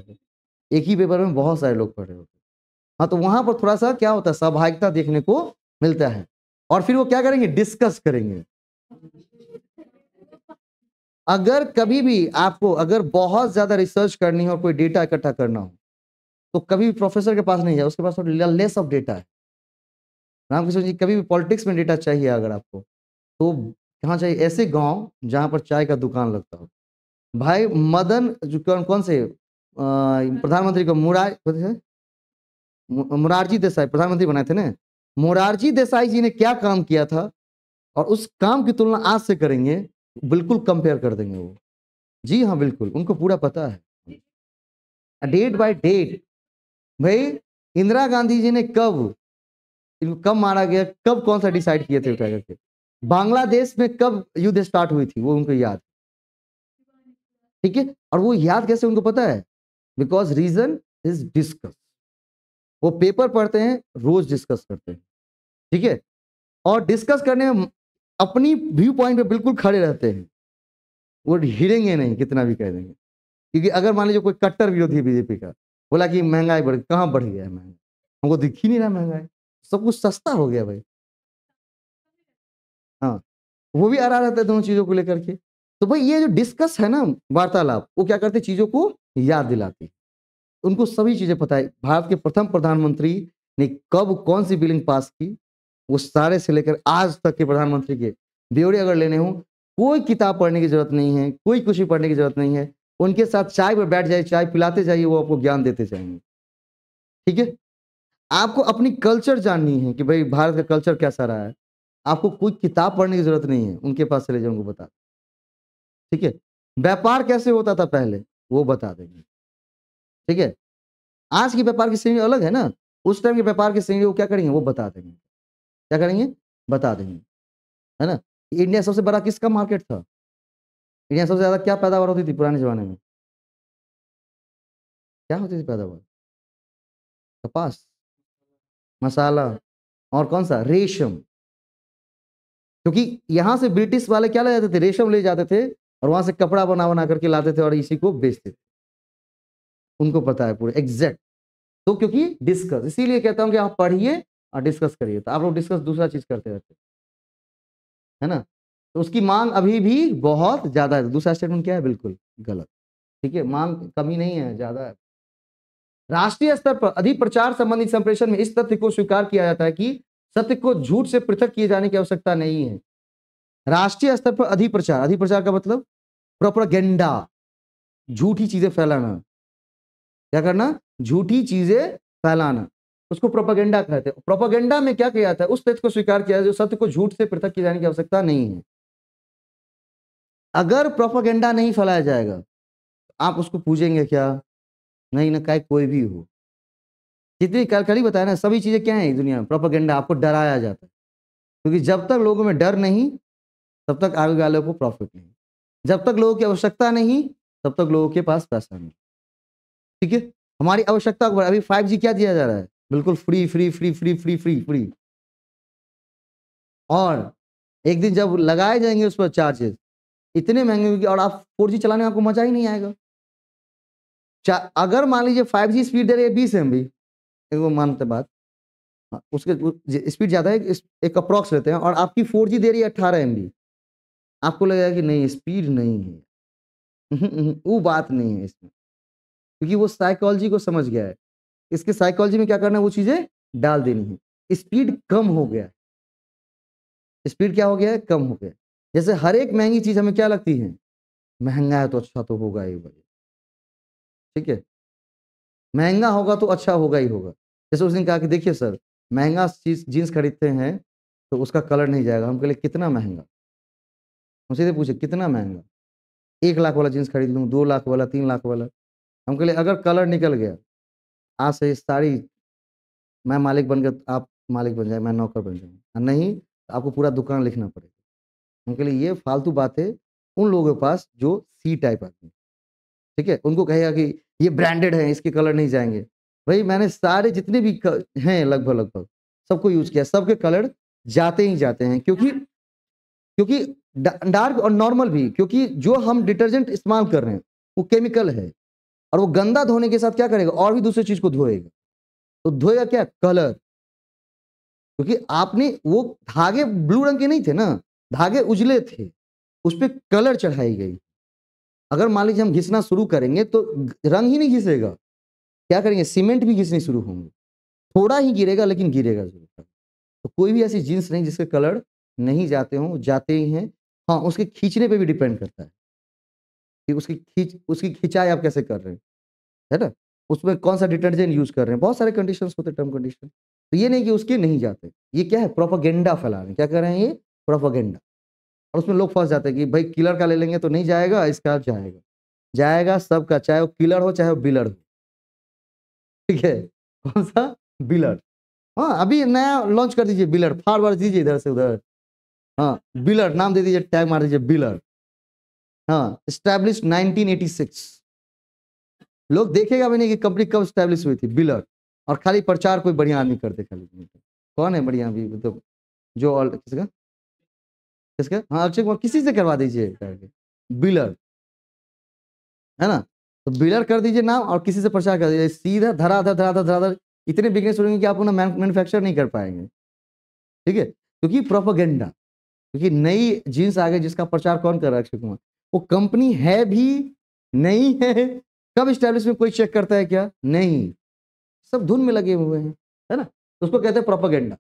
एक ही पेपर में बहुत सारे लोग पढ़ रहे होते हाँ तो वहाँ पर थोड़ा सा क्या होता है सहभागिता देखने को मिलता है और फिर वो क्या करेंगे डिस्कस करेंगे अगर कभी भी आपको अगर बहुत ज्यादा रिसर्च करनी हो और कोई डेटा इकट्ठा करना हो तो कभी भी प्रोफेसर के पास नहीं जाए उसके पास थोड़ा लेस ऑफ डेटा है रामकृष्ण जी कभी भी पॉलिटिक्स में डेटा चाहिए अगर आपको तो कहाँ चाहिए ऐसे गांव जहाँ पर चाय का दुकान लगता हो भाई मदन जो कौन कौन से प्रधानमंत्री को मुरार मुरारजी देसाई प्रधानमंत्री बनाए थे ना मोरारजी देसाई जी ने क्या काम किया था और उस काम की तुलना आज से करेंगे बिल्कुल कंपेयर कर देंगे वो जी हाँ बिल्कुल उनको पूरा पता है डेट बाय डेट भाई इंदिरा गांधी जी ने कब इनको कब मारा गया कब कौन सा डिसाइड किए थे उठा करके बांग्लादेश में कब युद्ध स्टार्ट हुई थी वो उनको याद ठीक है और वो याद कैसे उनको पता है बिकॉज रीजन इज डिस्कस वो पेपर पढ़ते हैं रोज डिस्कस करते हैं ठीक है और डिस्कस करने में अपनी व्यू पॉइंट पे बिल्कुल खड़े रहते हैं वो हिरेंगे नहीं कितना भी कह देंगे क्योंकि अगर मान लीजिए कोई कट्टर विरोधी बीजेपी का बोला कि महंगाई बढ़ कहाँ बढ़ गया है महंगाई हमको दिख ही नहीं रहा महंगाई सब कुछ सस्ता हो गया भाई हाँ वो भी आरा रहता है दोनों चीज़ों को लेकर के तो भाई ये जो डिस्कस है ना वार्तालाप वो क्या करते चीज़ों को याद दिलाती उनको सभी चीज़ें पता है भारत के प्रथम प्रधानमंत्री ने कब कौन सी बिलिंग पास की वो सारे से लेकर आज तक के प्रधानमंत्री के ब्यौरे अगर लेने हों कोई किताब पढ़ने की जरूरत नहीं है कोई कुछ भी पढ़ने की जरूरत नहीं है उनके साथ चाय पर बैठ जाइए चाय पिलाते जाइए वो आपको ज्ञान देते जाएंगे ठीक है आपको अपनी कल्चर जाननी है कि भाई भारत का कल्चर कैसा रहा है आपको कोई किताब पढ़ने की जरूरत नहीं है उनके पास चले जाए उनको बता ठीक है व्यापार कैसे होता था पहले वो बता देंगे ठीक है आज की व्यापार की श्रेणी अलग है ना उस टाइम के व्यापार की श्रेणी वो क्या करेंगे वो बता देंगे क्या करेंगे बता देंगे है ना इंडिया सबसे बड़ा किसका मार्केट था इंडिया सबसे ज़्यादा क्या पैदावार होती थी पुराने ज़माने में क्या होती थी पैदावार कपास मसाला और कौन सा रेशम क्योंकि यहाँ से ब्रिटिश वाले क्या ले जाते थे रेशम ले जाते थे और वहां से कपड़ा बना बना करके लाते थे और इसी को बेचते थे उनको पता है पूरे एग्जैक्ट तो क्योंकि डिस्कस इसीलिए कहता हूँ कि आप पढ़िए डिस्कस करिए तो आप लोग डिस्कस दूसरा चीज़ करते रहते है ना तो उसकी मांग अभी भी बहुत ज़्यादा है दूसरा स्टेटमेंट क्या है बिल्कुल गलत ठीक है मांग कमी नहीं है ज़्यादा है राष्ट्रीय स्तर पर अधिक प्रचार संबंधी संप्रेषण में इस तथ्य को स्वीकार किया जाता है कि सत्य को झूठ से पृथक किए जाने की आवश्यकता नहीं है राष्ट्रीय स्तर पर अधिक प्रचार अधिक प्रचार का मतलब प्रोपरगेंडा झूठी चीजें फैलाना क्या करना झूठी चीजें फैलाना उसको प्रोपागेंडा कहते हैं प्रोपागेंडा में क्या किया था उस तथ्य को स्वीकार किया जो सत्य को झूठ से पृथक किए जाने की आवश्यकता नहीं है अगर प्रोपागेंडा नहीं फैलाया जाएगा आप उसको पूजेंगे क्या नहीं ना काय कोई भी हो जितनी कल बताया ना सभी चीजें क्या है दुनिया में प्रोपागेंडा आपको डराया जाता है क्योंकि जब तक लोगों में डर नहीं तब तक आगे वालों को प्रॉफिट नहीं जब तक लोगों की आवश्यकता नहीं तब तक लोगों के पास पैसा नहीं ठीक है हमारी आवश्यकता अभी फाइव जी क्या दिया जा रहा है बिल्कुल free free free free free free free और एक दिन जब लगाए जाएंगे उस पर चार्जेस इतने महंगे होंगे और आप फोर जी चलाने में आपको मजा ही नहीं आएगा अगर मान लीजिए फाइव जी स्पीड दे रही है बीस एम बी वो मानते बात हाँ, उसके स्पीड ज़्यादा है एक अप्रॉक्स लेते हैं और आपकी फोर जी दे रही है अट्ठारह एम बी आपको लगेगा कि नहीं स्पीड नहीं है वो बात नहीं है इसमें क्योंकि वो साइकोलॉजी को समझ गया है इसके साइकोलॉजी में क्या करना है वो चीजें डाल देनी है स्पीड कम हो गया स्पीड क्या हो गया है कम हो गया जैसे हर एक महंगी चीज हमें क्या लगती है महंगा है तो अच्छा तो होगा ही होगा ठीक है महंगा होगा तो अच्छा होगा ही होगा जैसे उसने कहा कि देखिए सर महंगा चीज जीन्स खरीदते हैं तो उसका कलर नहीं जाएगा हम कह कितना महंगा हम सीधे पूछे कितना महंगा एक लाख वाला जीन्स खरीद लूँ दो लाख वाला तीन लाख वाला हम कह अगर कलर निकल गया आज से सारी मैं मालिक बनकर आप मालिक बन जाए मैं नौकर बन जाऊँ नहीं आपको पूरा दुकान लिखना पड़ेगा उनके लिए ये फालतू बात है उन लोगों के पास जो सी टाइप आदमी ठीक है उनको कहेगा कि ये ब्रांडेड है इसके कलर नहीं जाएंगे भाई मैंने सारे जितने भी हैं लगभग लगभग सबको यूज किया सबके कलर जाते ही जाते हैं क्योंकि क्योंकि डार्क और नॉर्मल भी क्योंकि जो हम डिटर्जेंट इस्तेमाल कर रहे हैं वो केमिकल है और वो गंदा धोने के साथ क्या करेगा और भी दूसरी चीज को धोएगा तो धोएगा क्या कलर क्योंकि आपने वो धागे ब्लू रंग के नहीं थे ना धागे उजले थे उस पर कलर चढ़ाई गई अगर मान लीजिए हम घिसना शुरू करेंगे तो रंग ही नहीं घिसेगा क्या करेंगे सीमेंट भी घिसने शुरू होंगे थोड़ा ही गिरेगा लेकिन गिरेगा जरूर तो कोई भी ऐसी जींस नहीं जिसके कलर नहीं जाते हों जाते ही हैं हाँ उसके खींचने पे भी डिपेंड करता है कि उसकी खींच उसकी खिंचाई आप कैसे कर रहे हैं है ना उसमें कौन सा डिटर्जेंट यूज कर रहे हैं बहुत सारे कंडीशन होते हैं टर्म कंडीशन तो ये नहीं कि उसके नहीं जाते ये क्या है प्रोपागेंडा फैला रहे हैं क्या कर रहे हैं ये प्रोपागेंडा और उसमें लोग फंस जाते हैं कि भाई किलर का ले लेंगे तो नहीं जाएगा इसका जाएगा जाएगा सबका चाहे वो किलर हो चाहे वो बिलर हो ठीक है कौन सा बिलर हाँ अभी नया लॉन्च कर दीजिए बिलर फाड़ दीजिए इधर से उधर हाँ बिलर नाम दे दीजिए टैग मार दीजिए बिलर हाँ स्टैब्लिश 1986 लोग देखेगा भी नहीं कि कंपनी कब स्टैब्लिश हुई थी बिलर और खाली प्रचार कोई बढ़िया आदमी करते खाली तो। कौन है बढ़िया अभी मतलब जो और किसका किसका हाँ अक्षय कुमार किसी से करवा दीजिए बिलर है ना तो बिलर कर दीजिए नाम और किसी से प्रचार कर दीजिए सीधा धराधर धराधर धराधर इतने बिगनेस होंगे कि आप उन्हें मैन्युफैक्चर नहीं कर पाएंगे ठीक है क्योंकि प्रोपोगेंडा क्योंकि नई जीन्स आ गई जिसका प्रचार कौन कर रहा है अक्षय कुमार वो कंपनी है भी नहीं है कब स्टैब्लिशमेंट कोई चेक करता है क्या नहीं सब धुन में लगे हुए हैं है ना तो उसको कहते हैं प्रोपागेंडा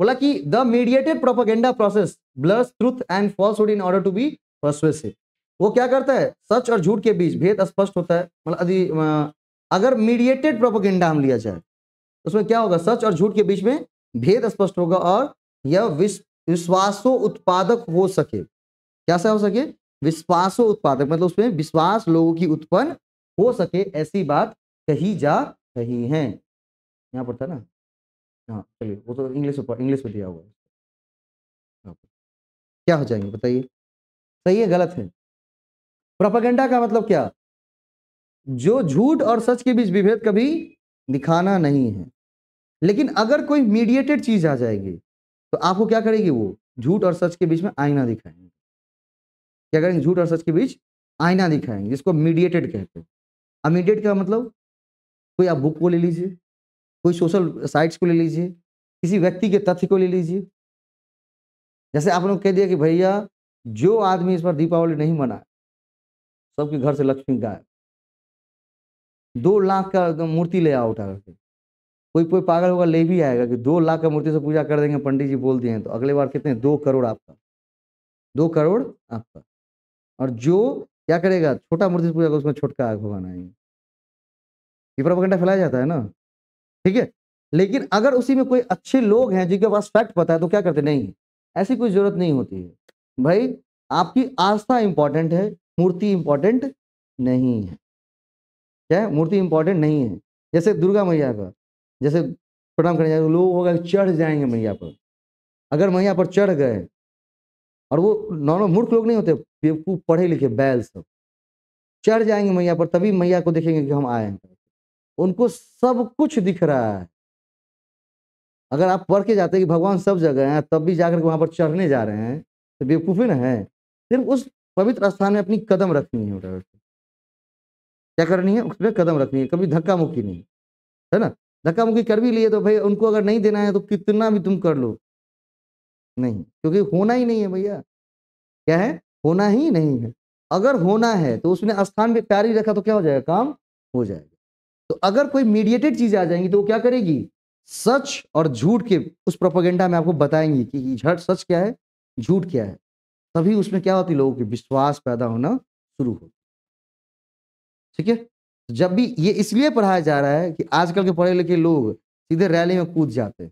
बोला कि the mediated propaganda process blends truth and falsehood in order to be persuasive वो क्या करता है सच और झूठ के बीच भेद स्पष्ट होता है मतलब अगर मीडिएटेड प्रोपागेंडा हम लिया जाए तो उसमें क्या होगा सच और झूठ के बीच में भेद स्पष्ट होगा और यह विश्वासो उत्पादक हो सके क्या सा हो सके विश्वासो उत्पादक मतलब उसमें विश्वास लोगों की उत्पन्न हो सके ऐसी बात कही जा रही है यहाँ पर था ना हाँ चलिए वो तो इंग्लिश ऊपर इंग्लिश में दिया हुआ है हाँ। क्या हो जाएंगे बताइए सही है गलत है प्रोपागेंडा का मतलब क्या जो झूठ और सच के बीच विभेद कभी दिखाना नहीं है लेकिन अगर कोई मीडिएटेड चीज आ जाएगी तो आपको क्या करेगी वो झूठ और सच के बीच में आईना दिखाएंगे क्या करेंगे झूठ और सच के बीच आईना दिखाएंगे जिसको मीडिएटेड कहते हैं अमीडिएट का मतलब कोई आप बुक को ले लीजिए कोई सोशल साइट्स को ले लीजिए किसी व्यक्ति के तथ्य को ले लीजिए जैसे आप लोग कह दिया कि भैया जो आदमी इस बार दीपावली नहीं मनाए सबके घर से लक्ष्मी गाय दो लाख का मूर्ति ले आओ उठा करके कोई कोई पागल होगा ले भी आएगा कि दो लाख का मूर्ति से पूजा कर देंगे पंडित जी बोल दिए हैं तो अगले बार कितने दो करोड़ आपका दो करोड़ आपका और जो क्या करेगा छोटा मूर्ति पूजा को उसमें छोटका आग भगवान आएंगे ये प्रोपागेंडा फैलाया जाता है ना ठीक है लेकिन अगर उसी में कोई अच्छे लोग हैं जिनके पास फैक्ट पता है तो क्या करते नहीं ऐसी कोई जरूरत नहीं होती है भाई आपकी आस्था इंपॉर्टेंट है मूर्ति इंपॉर्टेंट नहीं है क्या है मूर्ति इंपॉर्टेंट नहीं है जैसे दुर्गा मैया का जैसे प्रणाम करने जाए तो लोग होगा चढ़ जाएंगे मैया पर अगर मैया पर चढ़ गए और वो नॉर्मल मूर्ख लोग नहीं होते बेवकूफ़ पढ़े लिखे बैल सब चढ़ जाएंगे मैया पर तभी मैया को देखेंगे कि हम आए हैं उनको सब कुछ दिख रहा है अगर आप पढ़ के जाते हैं कि भगवान सब जगह हैं तब भी जाकर वहां पर चढ़ने जा रहे हैं तो बेवकूफ़ी ना है सिर्फ उस पवित्र स्थान में अपनी कदम रखनी है क्या करनी है उसमें कदम रखनी है कभी धक्का मुक्की नहीं है ना धक्का मुक्की कर भी लिए तो भाई उनको अगर नहीं देना है तो कितना भी तुम कर लो नहीं क्योंकि होना ही नहीं है भैया क्या है होना ही नहीं है अगर होना है तो उसने स्थान पे प्यार ही रखा तो क्या हो जाएगा काम हो जाएगा तो अगर कोई मीडिएटेड चीजें आ जाएंगी तो वो क्या करेगी सच और झूठ के उस प्रोपोगेंडा में आपको बताएंगे कि झट सच क्या है झूठ क्या है तभी उसमें क्या होती लोगों की विश्वास पैदा होना शुरू हो ठीक है जब भी ये इसलिए पढ़ाया जा रहा है कि आजकल के पढ़े लिखे लोग सीधे रैली में कूद जाते हैं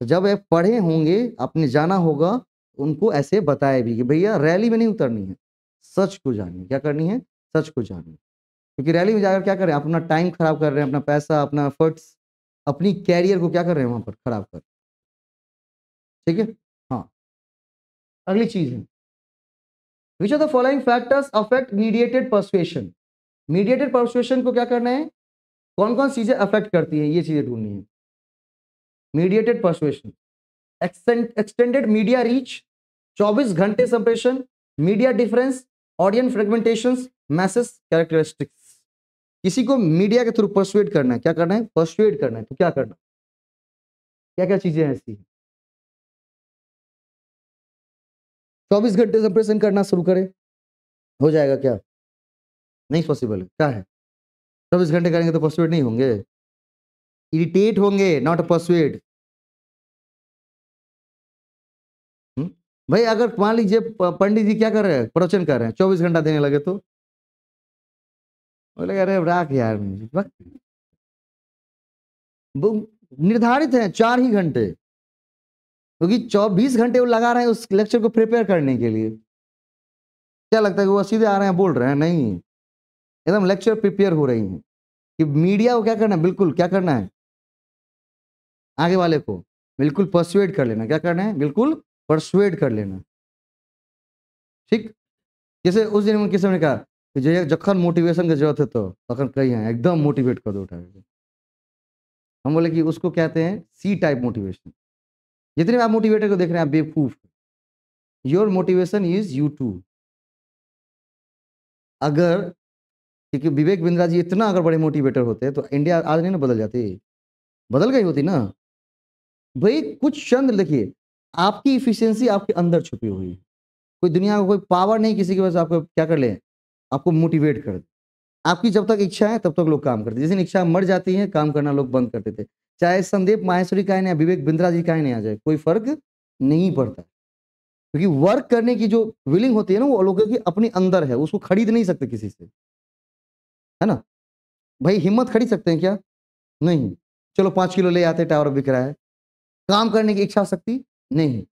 तो जब ये पढ़े होंगे आपने जाना होगा उनको ऐसे बताया भी कि भैया रैली में नहीं उतरनी है सच को जानिए क्या करनी है सच को जानिए क्योंकि रैली में जाकर क्या कर रहे हैं अपना टाइम खराब कर रहे हैं अपना पैसा अपना एफर्ट्स अपनी कैरियर को क्या कर रहे हैं वहां पर खराब कर ठीक है हाँ अगली चीज है which are the following factors affect mediated persuasion mediated persuasion को क्या करना है कौन कौन चीजें अफेक्ट करती हैं ये चीजें ढूंढनी है mediated persuasion extended media reach 24 घंटे संप्रेषण media difference audience fragmentation message characteristics किसी को मीडिया के थ्रू परसुएट करना है क्या करना है परसुएट करना है तो क्या करना क्या क्या चीजें ऐसी चौबीस घंटे संप्रेषण करना शुरू करें हो जाएगा क्या नहीं पॉसिबल है क्या है चौबीस घंटे करेंगे तो पॉसिबल नहीं होंगे इरिटेट होंगे नॉट पर्सुएड हम्म? भाई अगर मान लीजिए पंडित जी क्या कर रहे हैं प्रवचन कर रहे हैं चौबीस घंटा देने लगे तो बोले अरे राख यार निर्धारित है चार ही घंटे क्योंकि तो चौबीस घंटे वो लगा रहे हैं उस लेक्चर को प्रिपेयर करने के लिए क्या लगता है कि वो सीधे आ रहे हैं बोल रहे हैं नहीं एकदम लेक्चर प्रिपेयर हो रही हैं कि मीडिया को क्या करना है बिल्कुल क्या करना है आगे वाले को बिल्कुल परसुएड कर लेना क्या करना है बिल्कुल परसुएड कर लेना ठीक जैसे उस दिन किसी ने कहा कि जो जखन मोटिवेशन की जरूरत है तो तखन कही है एकदम मोटिवेट कर दो उठा हम बोले कि उसको कहते हैं सी टाइप मोटिवेशन जितने आप मोटिवेटर को देख रहे हैं आप बेवकूफ your motivation is you too अगर क्योंकि विवेक बिंद्रा जी इतना अगर बड़े मोटिवेटर होते तो इंडिया आज नहीं ना बदल जाती बदल गई होती ना भाई कुछ चंद देखिए आपकी इफिशियंसी आपके अंदर छुपी हुई है कोई दुनिया का कोई पावर नहीं किसी के पास आपको क्या कर ले आपको मोटिवेट कर दे आपकी जब तक इच्छा है तब तक लोग काम करते जिस दिन इच्छा मर जाती है काम करना लोग बंद करते थे चाहे संदीप माहेश्वरी का या विवेक बिंद्रा जी का नहीं आ जाए कोई फर्क नहीं पड़ता क्योंकि वर्क करने की जो विलिंग होती है ना वो लोगों की अपने अंदर है उसको खरीद नहीं सकते किसी से है ना भाई हिम्मत खरीद सकते हैं क्या नहीं चलो पाँच किलो ले आते टावर बिक रहा है काम करने की इच्छा शक्ति नहीं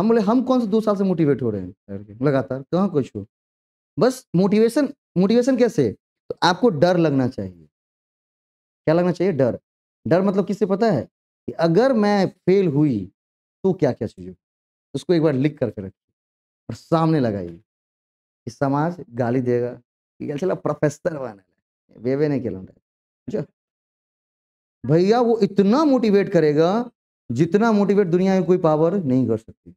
हम बोले हम कौन से दो साल से मोटिवेट हो रहे हैं लगातार कहाँ कुछ हो बस मोटिवेशन मोटिवेशन कैसे तो आपको डर लगना चाहिए क्या लगना चाहिए डर डर मतलब किससे पता है कि अगर मैं फेल हुई तो क्या क्या चीज़ उसको एक बार लिख करके रखिए और सामने लगाइए कि समाज गाली देगा कि चला प्रोफेसर बनाने वे वे नहीं लौटा अच्छा। भैया वो इतना मोटिवेट करेगा जितना मोटिवेट दुनिया में कोई पावर नहीं कर सकती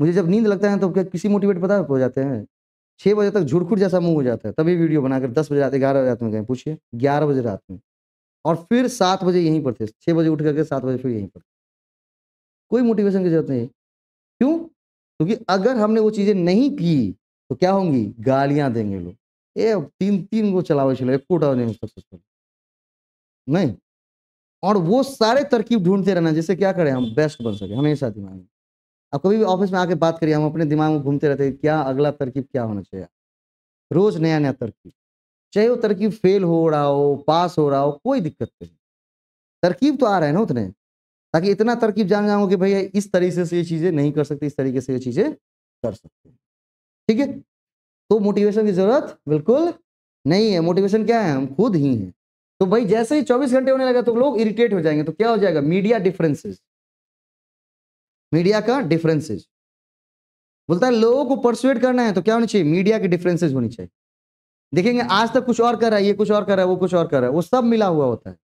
मुझे जब नींद लगता है तो क्या किसी मोटिवेट पता हो जाते हैं छः बजे तक झुड़खुट जैसा मुंह हो जाता है तभी वीडियो बनाकर दस बजे रात ग्यारह बजे रात में गए पूछिए ग्यारह बजे रात में और फिर सात बजे यहीं पर थे छः बजे उठ करके सात बजे फिर यहीं पर कोई मोटिवेशन की जरूरत नहीं क्यों क्योंकि अगर हमने वो चीज़ें नहीं की तो क्या होंगी गालियां देंगे लोग ए तीन तीन को चलावे चलो एक कोटा नहीं सक्सेसफुल नहीं और वो सारे तरकीब ढूंढते रहना जैसे क्या करें हम बेस्ट बन सके हमेशा दिमाग में अब कभी भी ऑफिस में आके बात करिए हम अपने दिमाग में घूमते रहते हैं क्या अगला तरकीब क्या होना चाहिए रोज नया नया तरकीब चाहे वो तरकीब फेल हो रहा हो पास हो रहा हो कोई दिक्कत नहीं तरकीब तो आ रहा है ना उतने ताकि इतना तरकीब जान जाओ कि भैया इस तरीके से ये चीज़ें नहीं कर सकते इस तरीके से ये चीज़ें कर सकते हैं ठीक है तो मोटिवेशन की जरूरत बिल्कुल नहीं है मोटिवेशन क्या है हम खुद ही हैं तो भाई जैसे ही चौबीस घंटे होने लगा तो लोग इरिटेट हो जाएंगे तो क्या हो जाएगा मीडिया डिफरेंसेज मीडिया का डिफरेंसेज बोलता है लोगों को परसुएट करना है तो क्या होना चाहिए मीडिया के डिफरेंसेज होनी चाहिए देखेंगे आज तक कुछ और कर रहा है ये कुछ और कर रहा है वो कुछ और कर रहा है वो सब मिला हुआ होता है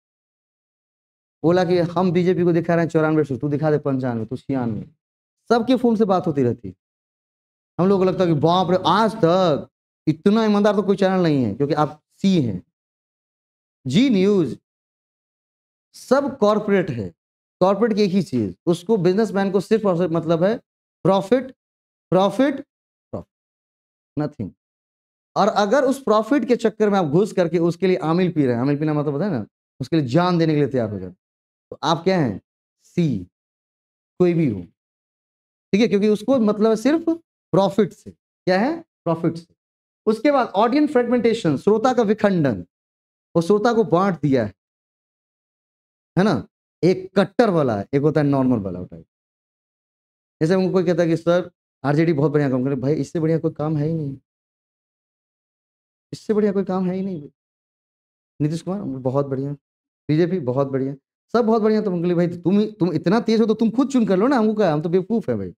बोला कि हम बीजेपी को दिखा रहे हैं चौरानवे से तू दिखा दे पंचानवे तू छियानवे सबके फोन से बात होती रहती हम लोग को लगता है कि बाप रे आज तक इतना ईमानदार तो कोई चैनल नहीं है क्योंकि आप सी हैं जी न्यूज सब कॉरपोरेट है कॉरपोरेट की एक ही चीज उसको बिजनेसमैन को सिर्फ और सिर्फ मतलब है प्रॉफिट प्रॉफिट प्रॉफिट नथिंग और अगर उस प्रॉफिट के चक्कर में आप घुस करके उसके लिए आमिल पी रहे हैं आमिल पीना मतलब है ना उसके लिए जान देने के लिए तैयार हो जाए तो आप क्या हैं सी कोई भी हो ठीक है क्योंकि उसको मतलब सिर्फ प्रॉफिट से क्या है प्रॉफिट से उसके बाद ऑडियंस फ्रेगमेंटेशन श्रोता का विखंडन वो श्रोता को बांट दिया है है ना एक कट्टर वाला एक होता है नॉर्मल वाला होता है जैसे हमको कोई कहता है कि सर आरजेडी बहुत बढ़िया काम करे भाई इससे बढ़िया कोई काम है ही नहीं इससे बढ़िया कोई काम है ही नहीं नीतीश कुमार बहुत बढ़िया बीजेपी बहुत बढ़िया सब बहुत बढ़िया तो मंगली भाई तुम तुम इतना तेज हो तो तुम खुद चुन कर लो ना हमको क्या हम तो बेवकूफ़ है भाई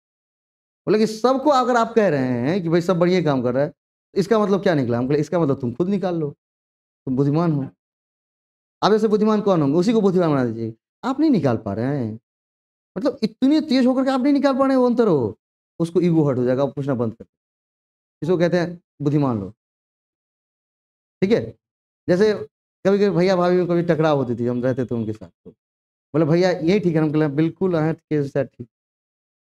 बोले कि सबको अगर आप कह रहे हैं कि भाई सब बढ़िया काम कर रहा है इसका मतलब क्या निकला हमको इसका मतलब तुम खुद निकाल लो तुम बुद्धिमान हो आप ऐसे बुद्धिमान कौन होंगे उसी को बुद्धिमान बना दीजिए आप नहीं निकाल पा रहे हैं मतलब इतने तेज होकर के आप नहीं निकाल पा रहे हैं वो अंतर हो उसको ईगो हट हो जाएगा आप पूछना बंद कर इसको कहते हैं बुद्धिमान लोग ठीक है जैसे कभी कभी भैया भाभी में कभी टकराव होती थी हम रहते थे उनके साथ तो बोले भैया यही ठीक है हम कहें बिल्कुल आए के साथ ठीक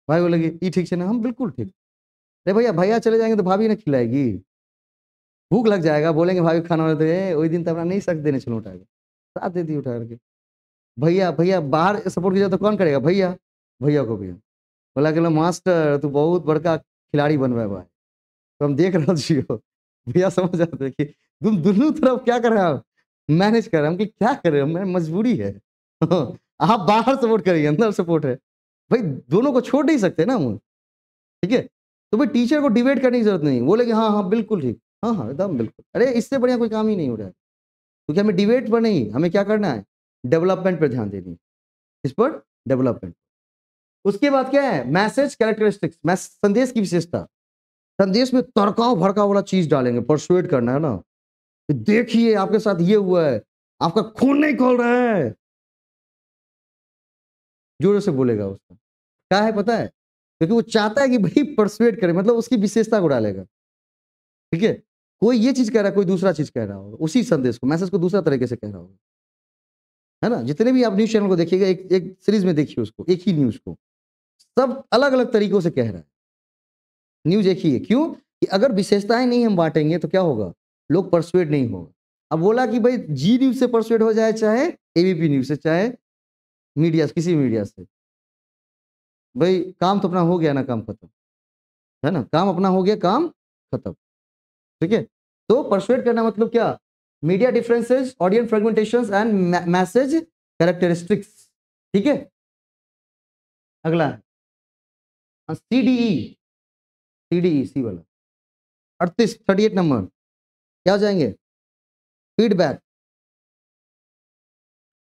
भाई बोले ये ठीक है ना हम बिल्कुल ठीक अरे भैया भैया चले जाएंगे तो भाभी ना खिलाएगी भूख लग जाएगा बोलेंगे भाभी खाना बना दे तो वही दिन तो अपना नहीं सक देने चलो उठा के साथ दे दी उठा करके भैया भैया बाहर सपोर्ट कीजिए तो कौन करेगा भैया भैया को भी बोला कहो मास्टर तू बहुत बड़का खिलाड़ी बनवा हुआ है तो हम देख रहे हो भैया समझ जाते कि तुम दोनों तरफ क्या कर रहे हो मैनेज कर रहे हम कि क्या कर रहे हो मेरी मजबूरी है आप बाहर सपोर्ट करिए अंदर सपोर्ट है भाई दोनों को छोड़ नहीं सकते ना हम ठीक है तो भाई टीचर को डिबेट करने की जरूरत नहीं बोले कि हाँ हाँ बिल्कुल ठीक हाँ हाँ एकदम बिल्कुल अरे इससे बढ़िया कोई काम ही नहीं हो रहा है क्योंकि हमें डिबेट पर नहीं हमें क्या करना है डेवलपमेंट पर ध्यान देनी इस पर डेवलपमेंट उसके बाद क्या है मैसेज कैरेक्टरिस्टिक्स संदेश की विशेषता संदेश में तड़काव भड़काव वाला चीज डालेंगे परसुएट करना है ना देखिए आपके साथ ये हुआ है आपका खून नहीं खोल रहा है जोरों से बोलेगा उसका क्या है पता है क्योंकि वो चाहता है कि भाई परसुएट करे मतलब उसकी विशेषता को डालेगा ठीक है कोई ये चीज कह रहा है कोई दूसरा चीज कह रहा होगा उसी संदेश को मैसेज को दूसरा तरीके से कह रहा होगा है ना जितने भी आप न्यूज चैनल को देखिएगा एक एक सीरीज में देखिए उसको एक ही न्यूज को सब अलग अलग तरीकों से कह रहा है न्यूज एक ही है क्यों कि अगर विशेषताएं नहीं हम बांटेंगे तो क्या होगा लोग परसुएड नहीं होगा अब बोला कि भाई जी न्यूज से परसुएड हो जाए चाहे एबीपी न्यूज से चाहे मीडिया से किसी मीडिया से भाई काम तो अपना हो गया ना काम खत्म है ना काम अपना हो गया काम खत्म ठीक है तो परसुएट करना मतलब क्या media differences audience fragmentation and message characteristics ठीक है अगला सी डी ई सी डी ई सी वाला अड़तीस थर्टी एट नंबर क्या हो जाएंगे feedback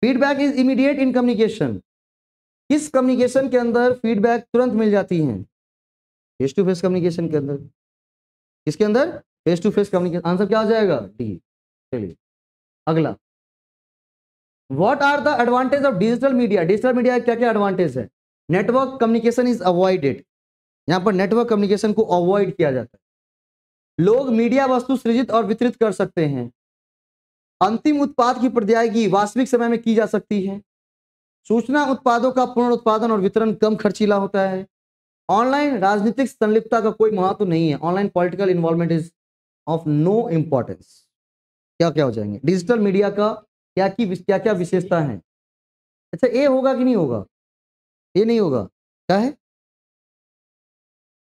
feedback is immediate in communication किस कम्युनिकेशन के अंदर फीडबैक तुरंत मिल जाती है फेस टू फेस कम्युनिकेशन के अंदर किसके अंदर face to face communication answer क्या हो जाएगा डी चलिए अगला what are the advantage of digital media digital media क्या क्या एडवांटेज है नेटवर्क कम्युनिकेशन इज अवॉइडेड यहां पर नेटवर्क कम्युनिकेशन को अवॉइड किया जाता है लोग मीडिया वस्तु सृजित और वितरित कर सकते हैं अंतिम उत्पाद की प्रद्यायगी वास्तविक समय में की जा सकती है सूचना उत्पादों का पुनरुत्पादन और वितरण कम खर्चीला होता है ऑनलाइन राजनीतिक संलिप्तता का कोई महत्व नहीं है online political involvement is of no importance क्या क्या हो जाएंगे डिजिटल मीडिया का क्या की क्या क्या विशेषता है अच्छा ए होगा कि नहीं होगा ये नहीं होगा क्या है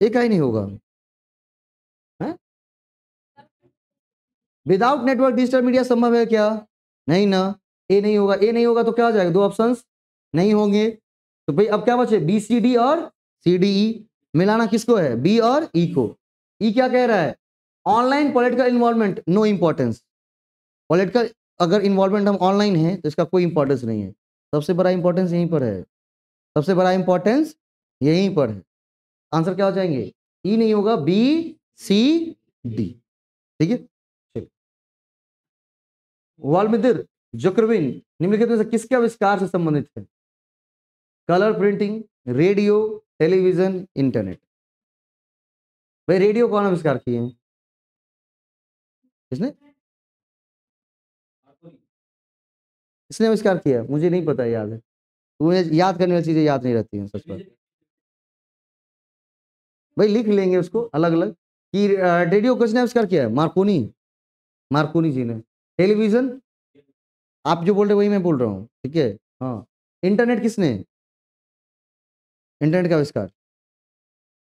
ये क्या ही नहीं होगा विदाउट नेटवर्क डिजिटल मीडिया संभव है क्या नहीं ना ए नहीं होगा ए नहीं होगा तो क्या हो जाएगा दो ऑप्शंस नहीं होंगे तो भाई अब क्या बचे बी सी डी और सी डी ई मिलाना किसको है बी और ई e को ई e क्या कह रहा है online political involvement no importance political अगर इन्वॉल्वमेंट हम ऑनलाइन है तो इसका कोई इंपॉर्टेंस नहीं है सबसे बड़ा इंपॉर्टेंस यहीं पर है सबसे बड़ा इंपॉर्टेंस यहीं पर है आंसर क्या हो जाएंगे ई e नहीं होगा बी सी डी ठीक है वाल्मिदिर जक्रविन निम्नलिखित में से किसके आविष्कार से संबंधित है colour printing radio television internet भाई रेडियो कौन आविष्कार किए हैं किसने किसने आविष्कार किया मुझे नहीं पता याद है तुम्हें तो याद करने वाली चीजें याद नहीं रहती हैं सच बात भाई लिख लेंगे उसको अलग अलग कि रेडियो किसने आविष्कार किया है मार्कोनी मार्कोनी जी ने टेलीविजन आप जो बोल रहे वही मैं बोल रहा हूँ ठीक है हाँ इंटरनेट किसने इंटरनेट का आविष्कार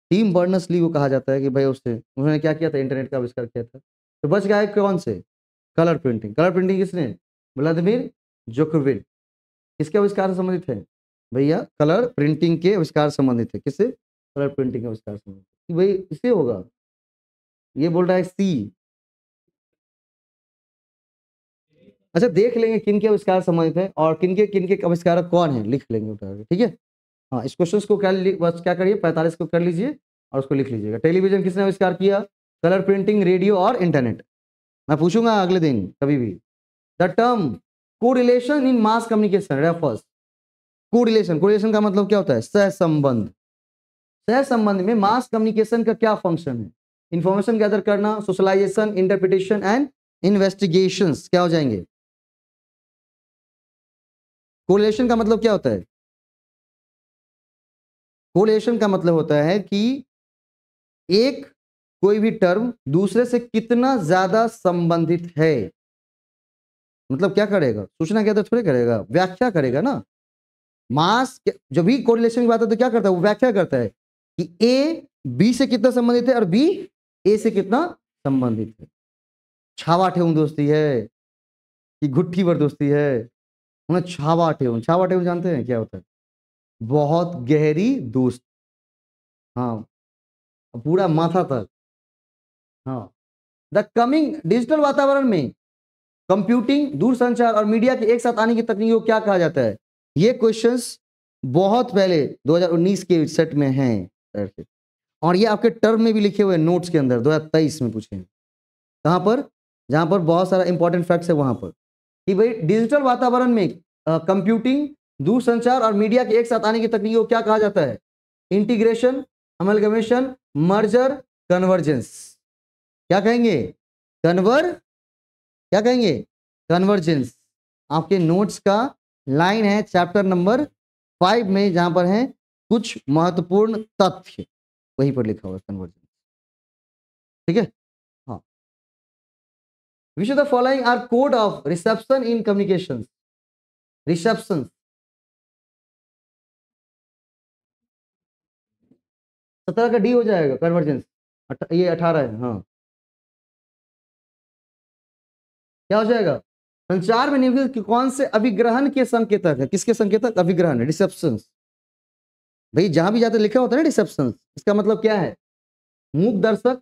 टीम बर्नस ली को कहा जाता है कि भाई उसने उन्होंने क्या किया था इंटरनेट का आविष्कार किया था तो बच गया है कौन से कलर प्रिंटिंग कलर प्रिंटिंग किसने व्लादिमिर जोकोविन किसके आविष्कार संबंधित है भैया कलर प्रिंटिंग के आविष्कार संबंधित है किससे कलर प्रिंटिंग के आविष्कार संबंधित भाई इससे होगा ये बोल रहा है सी अच्छा देख लेंगे किन के आविष्कार संबंधित है और किन के किन के आविष्कार कौन है लिख लेंगे उठा के ठीक है हाँ इस क्वेश्चन को क्या बस क्या करिए पैंतालीस को कर लीजिए और उसको लिख लीजिएगा टेलीविजन किसने आविष्कार किया कलर प्रिंटिंग रेडियो और इंटरनेट मैं पूछूंगा अगले दिन कभी भी the term correlation in mass communication refers correlation correlation का मतलब क्या होता है सहसंबंध सहसंबंध में मास कम्युनिकेशन का क्या फंक्शन है इंफॉर्मेशन गैदर करना सोशलाइजेशन इंटरप्रिटेशन एंड इन्वेस्टिगेशन क्या हो जाएंगे कोरिलेशन का मतलब क्या होता है कोरिलेशन का मतलब होता है कि एक कोई भी टर्म दूसरे से कितना ज्यादा संबंधित है मतलब क्या करेगा सूचना क्या तो थोड़ी करेगा व्याख्या करेगा ना मास जब भी कोरिलेशन की बात है तो क्या करता है वो व्याख्या करता है कि ए बी से कितना संबंधित है और बी ए से कितना संबंधित है छावा ठेऊ दोस्ती है कि घुट्ठी पर दोस्ती है उन्हें छावा ठेऊ छावा ठेऊ जानते हैं क्या होता है बहुत गहरी दोस्त हाँ पूरा माथा तक हाँ द कमिंग डिजिटल वातावरण में कंप्यूटिंग दूरसंचार और मीडिया के एक साथ आने की तकनीक को क्या कहा जाता है ये क्वेश्चंस बहुत पहले 2019 के सेट में हैं और ये आपके टर्म में भी लिखे हुए नोट्स के अंदर 2023 में पूछे हैं कहाँ पर जहाँ पर बहुत सारा इंपॉर्टेंट फैक्ट्स है वहाँ पर कि भाई डिजिटल वातावरण में कंप्यूटिंग दूरसंचार और मीडिया के एक साथ आने की तकनीक को क्या कहा जाता है इंटीग्रेशन अमलगमेशन मर्जर कन्वर्जेंस क्या कहेंगे कन्वर क्या कहेंगे कन्वर्जेंस आपके नोट्स का लाइन है चैप्टर नंबर फाइव में जहां पर है कुछ महत्वपूर्ण तथ्य वहीं पर लिखा हुआ कन्वर्जेंस ठीक है हाँ which the following are code of reception in communication reception सत्रह का डी हो जाएगा कन्वर्जेंस ये अठारह है हाँ क्या हो जाएगा संचार में निम्नलिखित कौन से अभिग्रहण के संकेतक है किसके संकेतक अभिग्रहण है डिसेप्शन भाई जहां भी जाते लिखा होता है ना डिसेप्शन इसका मतलब क्या है मूक दर्शक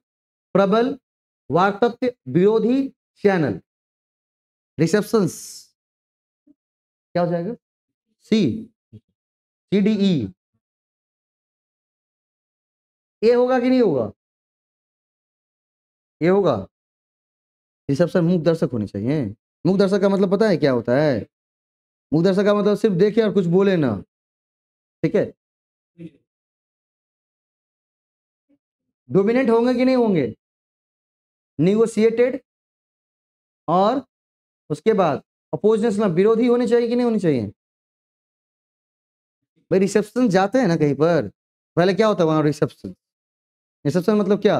प्रबल वार्तव्य विरोधी चैनल रिसेप्शन क्या हो जाएगा सी सी डी ई ए होगा कि नहीं होगा ये होगा रिसेप्शन मुख दर्शक होने चाहिए मुख दर्शक का मतलब पता है क्या होता है मुख दर्शक का मतलब सिर्फ देखे और कुछ बोले ना ठीक है डोमिनेंट होंगे कि नहीं होंगे निगोशिएटेड और उसके बाद ना विरोधी होने चाहिए कि नहीं होने चाहिए भाई रिसेप्शन जाते हैं ना कहीं पर पहले क्या होता है वहां रिसेप्शन रिसेप्शन मतलब क्या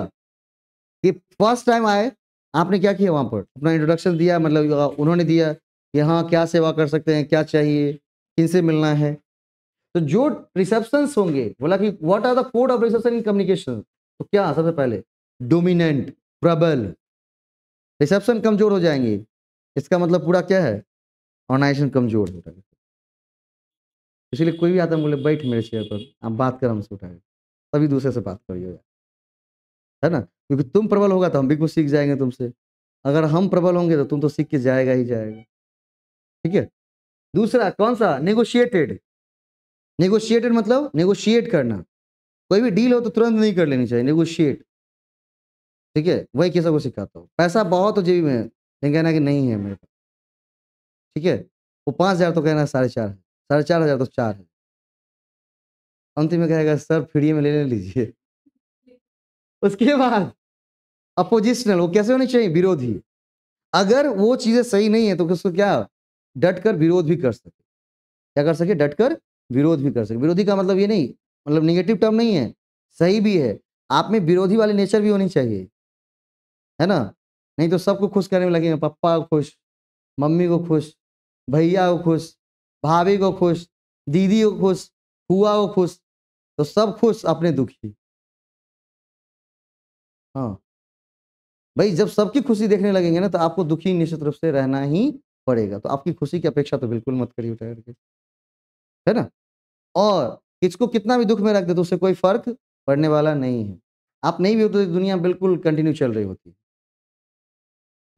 कि फर्स्ट टाइम आए आपने क्या किया वहाँ पर अपना इंट्रोडक्शन दिया मतलब उन्होंने दिया कि हाँ क्या सेवा कर सकते हैं क्या चाहिए किन से मिलना है तो जो रिसेप्शन होंगे बोला कि what are the code of reception in communication तो क्या सबसे पहले डोमिनेंट प्रबल रिसेप्शन कमजोर हो जाएंगे इसका मतलब पूरा क्या है ऑर्गेनाइजेशन कमजोर हो जाएगा इसलिए कोई भी आता है बोले बैठ मेरे चेयर पर आप बात करें हमसे उठाए तभी दूसरे से बात करिए है ना क्योंकि तुम प्रबल होगा तो हम भी कुछ सीख जाएंगे तुमसे अगर हम प्रबल होंगे तो तुम तो सीख के जाएगा ही जाएगा ठीक है दूसरा कौन सा नेगोशिएटेड नेगोशिएटेड मतलब नेगोशिएट करना कोई भी डील हो तो तुरंत नहीं कर लेनी चाहिए नेगोशिएट ठीक है वही किसी को सिखाता हूँ पैसा बहुत हो जेबी में लेकिन कहना कि नहीं है मेरे पास ठीक है वो पाँच हज़ार तो कहना साढ़े चार है साढ़े चार हज़ार तो चार है अंतिम में कहेगा सर फ्री में ले ले लीजिए उसके बाद अपोजिशनल वो कैसे होने चाहिए विरोधी अगर वो चीजें सही नहीं है तो उसको क्या डट कर विरोध भी कर सके क्या कर सके डट कर विरोध भी कर सके विरोधी का मतलब ये नहीं मतलब निगेटिव टर्म नहीं है सही भी है आप में विरोधी वाली नेचर भी होनी चाहिए है ना नहीं तो सबको खुश करने में लगेंगे पप्पा को खुश मम्मी को खुश भैया को खुश भाभी को खुश दीदी को खुश हुआ को खुश तो सब खुश अपने दुखी हाँ भाई जब सबकी खुशी देखने लगेंगे ना तो आपको दुखी निश्चित रूप से रहना ही पड़ेगा तो आपकी खुशी की अपेक्षा तो बिल्कुल मत करिए उठा के है ना और किसको कितना भी दुख में रख दे तो उससे कोई फर्क पड़ने वाला नहीं है आप नहीं भी होते तो दुनिया बिल्कुल कंटिन्यू चल रही होती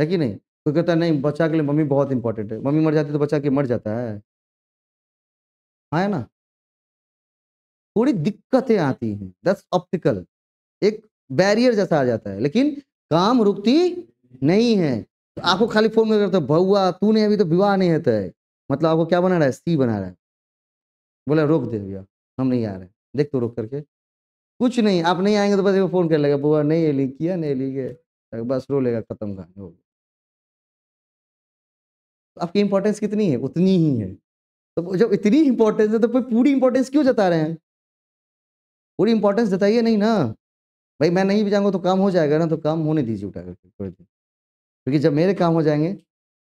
है कि नहीं कोई कहता नहीं बच्चा के लिए मम्मी बहुत इंपॉर्टेंट है मम्मी मर जाती तो बच्चा के मर जाता है हाँ है ना थोड़ी दिक्कतें आती हैं दस ऑप्टिकल एक बैरियर जैसा आ जाता है लेकिन काम रुकती नहीं है तो आपको खाली फोन में करते बउआ तू ने अभी तो विवाह नहीं होता है मतलब आपको क्या बना रहा है सी बना रहा है बोला रोक दे भैया हम नहीं आ रहे देख तो रोक करके कुछ नहीं आप नहीं आएंगे तो बस फोन कर लेगा बुआ नहीं ली किया नहीं गए बस रो लेगा खत्म कहानी हो तो आपकी इंपॉर्टेंस कितनी है उतनी ही है तो जब इतनी इंपॉर्टेंस है तो फिर पूरी इंपॉर्टेंस क्यों जता रहे हैं पूरी इंपॉर्टेंस जताइए नहीं ना भाई मैं नहीं भी जाऊँगा तो काम हो जाएगा ना तो काम होने दीजिए उठा करके थोड़ी देर क्योंकि जब मेरे काम हो जाएंगे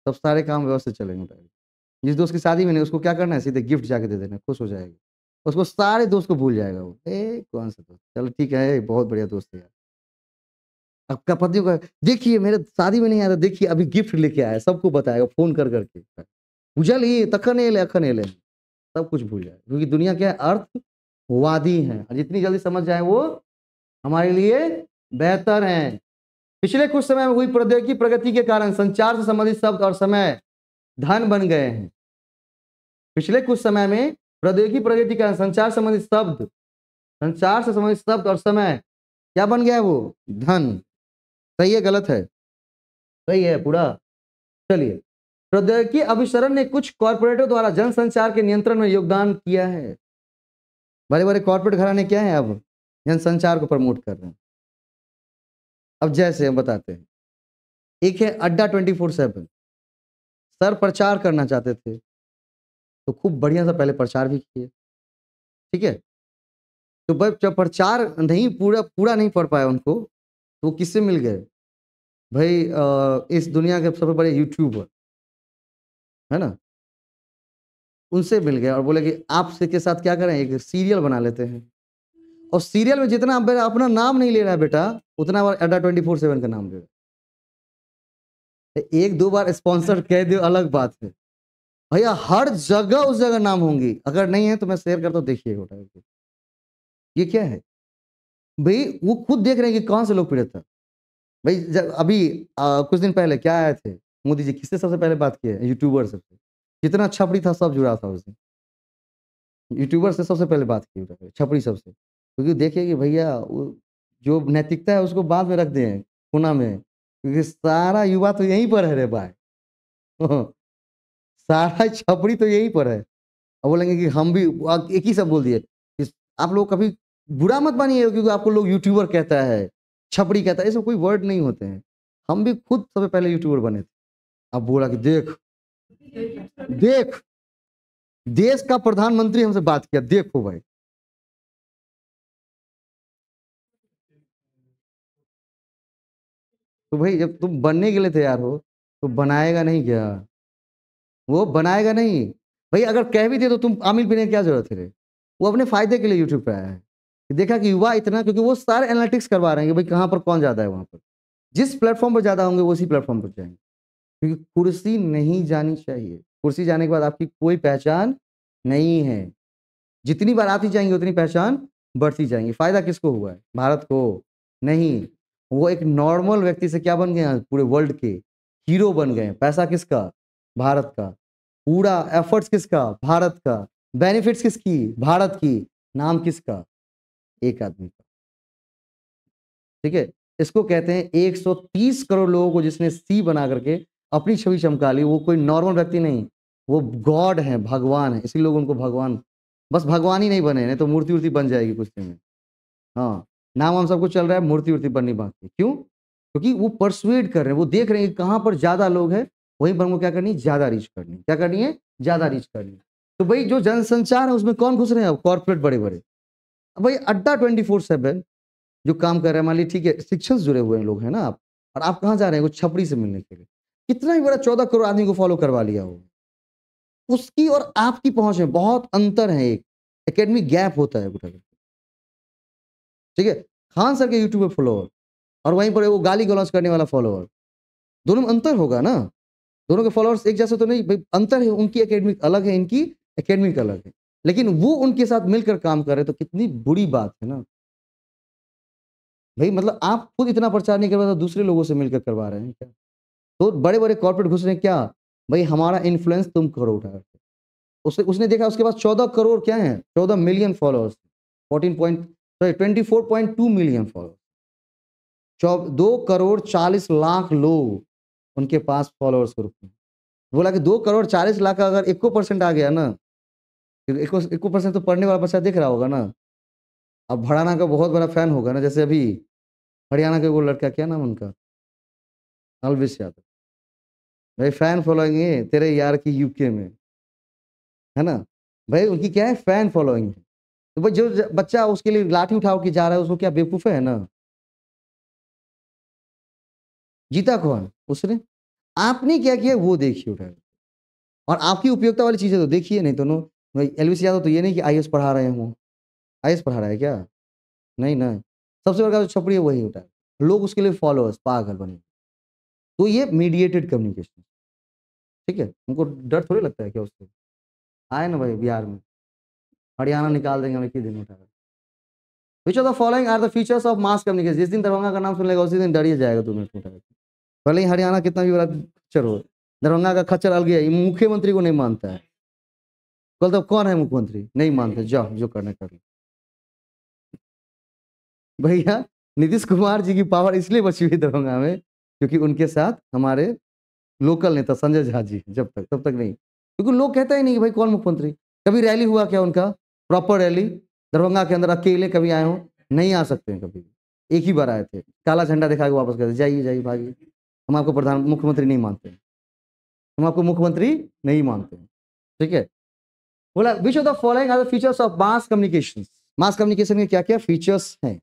तब सारे काम व्यवस्थित चलेंगे उठा करके जिस दोस्त की शादी में नहीं उसको क्या करना है सीधे गिफ्ट जाके दे देना खुश हो जाएगा उसको सारे दोस्त को भूल जाएगा वो ए कौन सा दोस्त चलो ठीक है बहुत बढ़िया दोस्त है यार आपका पति का देखिए मेरे शादी में नहीं आया देखिए अभी गिफ्ट लेके आया सबको बताएगा फोन कर करके पूजा ली तखन ले अखन ले सब कुछ भूल जाए क्योंकि दुनिया क्या है अर्थवादी है जितनी जल्दी समझ जाए वो हमारे लिए बेहतर हैं पिछले कुछ समय में हुई प्रौद्योगिकी प्रगति के कारण संचार से संबंधित शब्द और समय धन बन गए हैं पिछले कुछ समय में प्रौद्योगिकी प्रगति के कारण संचार संबंधित शब्द संचार से संबंधित शब्द और समय क्या बन गया है वो धन सही है गलत है सही है पूरा चलिए प्रौद्योगिकी अभिसरण ने कुछ कॉरपोरेटों द्वारा जनसंचार के नियंत्रण में योगदान किया है बड़े बड़े कॉरपोरेट घराने क्या है अब जनसंचार को प्रमोट कर रहे हैं अब जैसे हम बताते हैं एक है अड्डा ट्वेंटी फोर सेवन सर प्रचार करना चाहते थे तो खूब बढ़िया सा पहले प्रचार भी किए ठीक है तो भाई जब प्रचार नहीं पूरा पूरा नहीं पढ़ पाया उनको तो वो किससे मिल गए भाई इस दुनिया के सबसे बड़े यूट्यूबर है ना उनसे मिल गए और बोले कि आपसे के साथ क्या करें एक सीरियल बना लेते हैं और सीरियल में जितना अपना नाम नहीं ले रहा है बेटा उतना बार अड्डा ट्वेंटी फोर सेवन का नाम ले रहा तो एक दो बार स्पॉन्सर कह दो अलग बात है भैया हर जगह उस जगह नाम होंगी अगर नहीं है तो मैं शेयर करता हूँ देखिए उठा ये क्या है भाई वो खुद देख रहे हैं कि कौन से लोग पीड़ित था भाई जब अभी आ, कुछ दिन पहले क्या आए थे मोदी जी किससे सबसे पहले बात किए यूट्यूबर से कितना छपड़ी था सब जुड़ा था उसने यूट्यूबर से सबसे पहले बात की छपड़ी सबसे क्योंकि देखिए कि भैया जो नैतिकता है उसको बाद में रख दें कोना में क्योंकि सारा युवा तो यहीं पर है रे भाई सारा छपड़ी तो यहीं पर है अब बोलेंगे कि हम भी एक ही सब बोल दिए आप लोग कभी बुरा मत मानिए क्योंकि आपको लोग यूट्यूबर कहता है छपड़ी कहता है ऐसे कोई वर्ड नहीं होते हैं हम भी खुद सबसे पहले यूट्यूबर बने थे अब बोला कि देख देख देश का प्रधानमंत्री हमसे बात किया देखो भाई तो भाई जब तुम बनने के लिए तैयार हो तो बनाएगा नहीं क्या वो बनाएगा नहीं भाई अगर कह भी दे तो तुम आमिर पीने की क्या जरूरत है वो अपने फायदे के लिए यूट्यूब पर आया है देखा कि युवा इतना क्योंकि वो सारे एनालिटिक्स करवा रहे हैं कि भाई कहाँ पर कौन ज़्यादा है वहाँ पर जिस प्लेटफॉर्म पर ज़्यादा होंगे उसी प्लेटफॉर्म पर जाएंगे क्योंकि कुर्सी नहीं जानी चाहिए कुर्सी जाने के बाद आपकी कोई पहचान नहीं है जितनी बार आती जाएंगी उतनी पहचान बढ़ती जाएंगी फायदा किसको हुआ है भारत को नहीं वो एक नॉर्मल व्यक्ति से क्या बन गए हैं पूरे वर्ल्ड के हीरो बन गए पैसा किसका भारत का पूरा एफर्ट्स किसका भारत का बेनिफिट्स किसकी भारत की नाम किसका एक आदमी का ठीक है इसको कहते हैं 130 करोड़ लोगों को जिसने सी बना करके अपनी छवि चमका ली वो कोई नॉर्मल व्यक्ति नहीं वो गॉड है भगवान है इसलिए लोग उनको भगवान बस भगवान ही नहीं बने नहीं तो मूर्ति वूर्ति बन जाएगी कुछ दिन में हाँ नाम हम सबको चल रहा है मूर्ति वूर्ति बननी बाकी क्यों क्योंकि वो परसुएड कर रहे हैं वो देख रहे हैं कहाँ पर ज्यादा लोग हैं वहीं पर हमको क्या करनी है ज्यादा रीच करनी क्या करनी है ज्यादा रीच करनी तो भाई जो जनसंचार है उसमें कौन घुस रहे हैं अब कॉर्पोरेट बड़े बड़े अब भाई अड्डा ट्वेंटी फोर सेवन जो काम कर रहे हैं मान लीजिए ठीक है शिक्षण से जुड़े हुए हैं लोग हैं ना आप और आप कहाँ जा रहे हैं वो छपड़ी से मिलने के लिए कितना ही बड़ा चौदह करोड़ आदमी को फॉलो करवा लिया हो उसकी और आपकी पहुंच में बहुत अंतर है एक एकेडमिक गैप होता है ठीक है खान सर के यूट्यूब पर फॉलोअर और वहीं पर वो गाली गलौज करने वाला फॉलोअर दोनों में अंतर होगा ना दोनों के फॉलोअर्स एक जैसे तो नहीं भाई अंतर है उनकी अकेडमिक अलग है इनकी अकेडमिक अलग है लेकिन वो उनके साथ मिलकर काम कर रहे तो कितनी बुरी बात है ना भाई मतलब आप खुद इतना प्रचार नहीं कर रहे तो दूसरे लोगों से मिलकर करवा रहे हैं क्या तो बड़े बड़े कॉर्पोरेट घुस रहे हैं क्या भाई हमारा इन्फ्लुएंस तुम करो उठा उसने उसने देखा उसके पास चौदह करोड़ क्या है चौदह million followers fourteen point sorry twenty four point two million followers दो करोड़ चालीस लाख लोग उनके पास फॉलोअर्स के रूप में बोला कि दो करोड़ चालीस लाख का अगर इक्को परसेंट आ गया ना इक्को इक्को परसेंट तो पढ़ने वाला बच्चा देख रहा होगा ना अब हरियाणा का बहुत बड़ा फैन होगा ना जैसे अभी हरियाणा का वो लड़का क्या नाम उनका अलविश यादव भाई फैन फॉलोइंग है तेरे यार की यूके में है ना भाई उनकी क्या है फैन फॉलोइंग है तो भाई जो बच्चा उसके लिए लाठी उठाओ के जा रहा है उसको क्या बेवकूफ़ है ना जीता कौन उसने आपने क्या किया वो देखिए उठा और आपकी उपयोगिता वाली चीज़ें तो देखिए नहीं तो नो एल सी यादव तो ये नहीं कि आई पढ़ा रहे हूँ आई पढ़ा रहा है क्या नहीं ना सबसे बड़ा जो छपड़ी है वही उठा लोग उसके लिए फॉलोअर्स पागल बने तो ये मीडिएटेड कम्युनिकेशन ठीक है उनको डर थोड़ी लगता है क्या उससे आए ना भाई बिहार में हरियाणा निकाल देंगे हम एक ही दिन उठाकर which of the following are the features of mass communication जिस दिन दरभंगा का नाम सुन लेगा उसी दिन डर ही जाएगा दो मिनट में उठाकर भले ही हरियाणा कितना भी बड़ा खच्चर हो दरभंगा का खच्चर अलग है मुख्यमंत्री को नहीं मानता है कल तो कौन है मुख्यमंत्री नहीं मानते जाओ जो करने कर लो भैया नीतीश कुमार जी की पावर इसलिए बची हुई दरभंगा में क्योंकि उनके साथ हमारे लोकल नेता संजय झा जी जब तक तब तक नहीं क्योंकि लोग कहते ही नहीं कि भाई कौन मुख्यमंत्री कभी रैली हुआ क्या उनका प्रॉपर रैली दरभंगा के अंदर अकेले कभी आए हो नहीं आ सकते हैं कभी एक ही बार आए थे काला झंडा दिखा के वापस गए जाइए जाइए भागिए हम आपको प्रधान मुख्यमंत्री नहीं मानते हम आपको मुख्यमंत्री नहीं मानते ठीक है बोला which of the following are the features of mass communication mass communication के क्या क्या फीचर्स हैं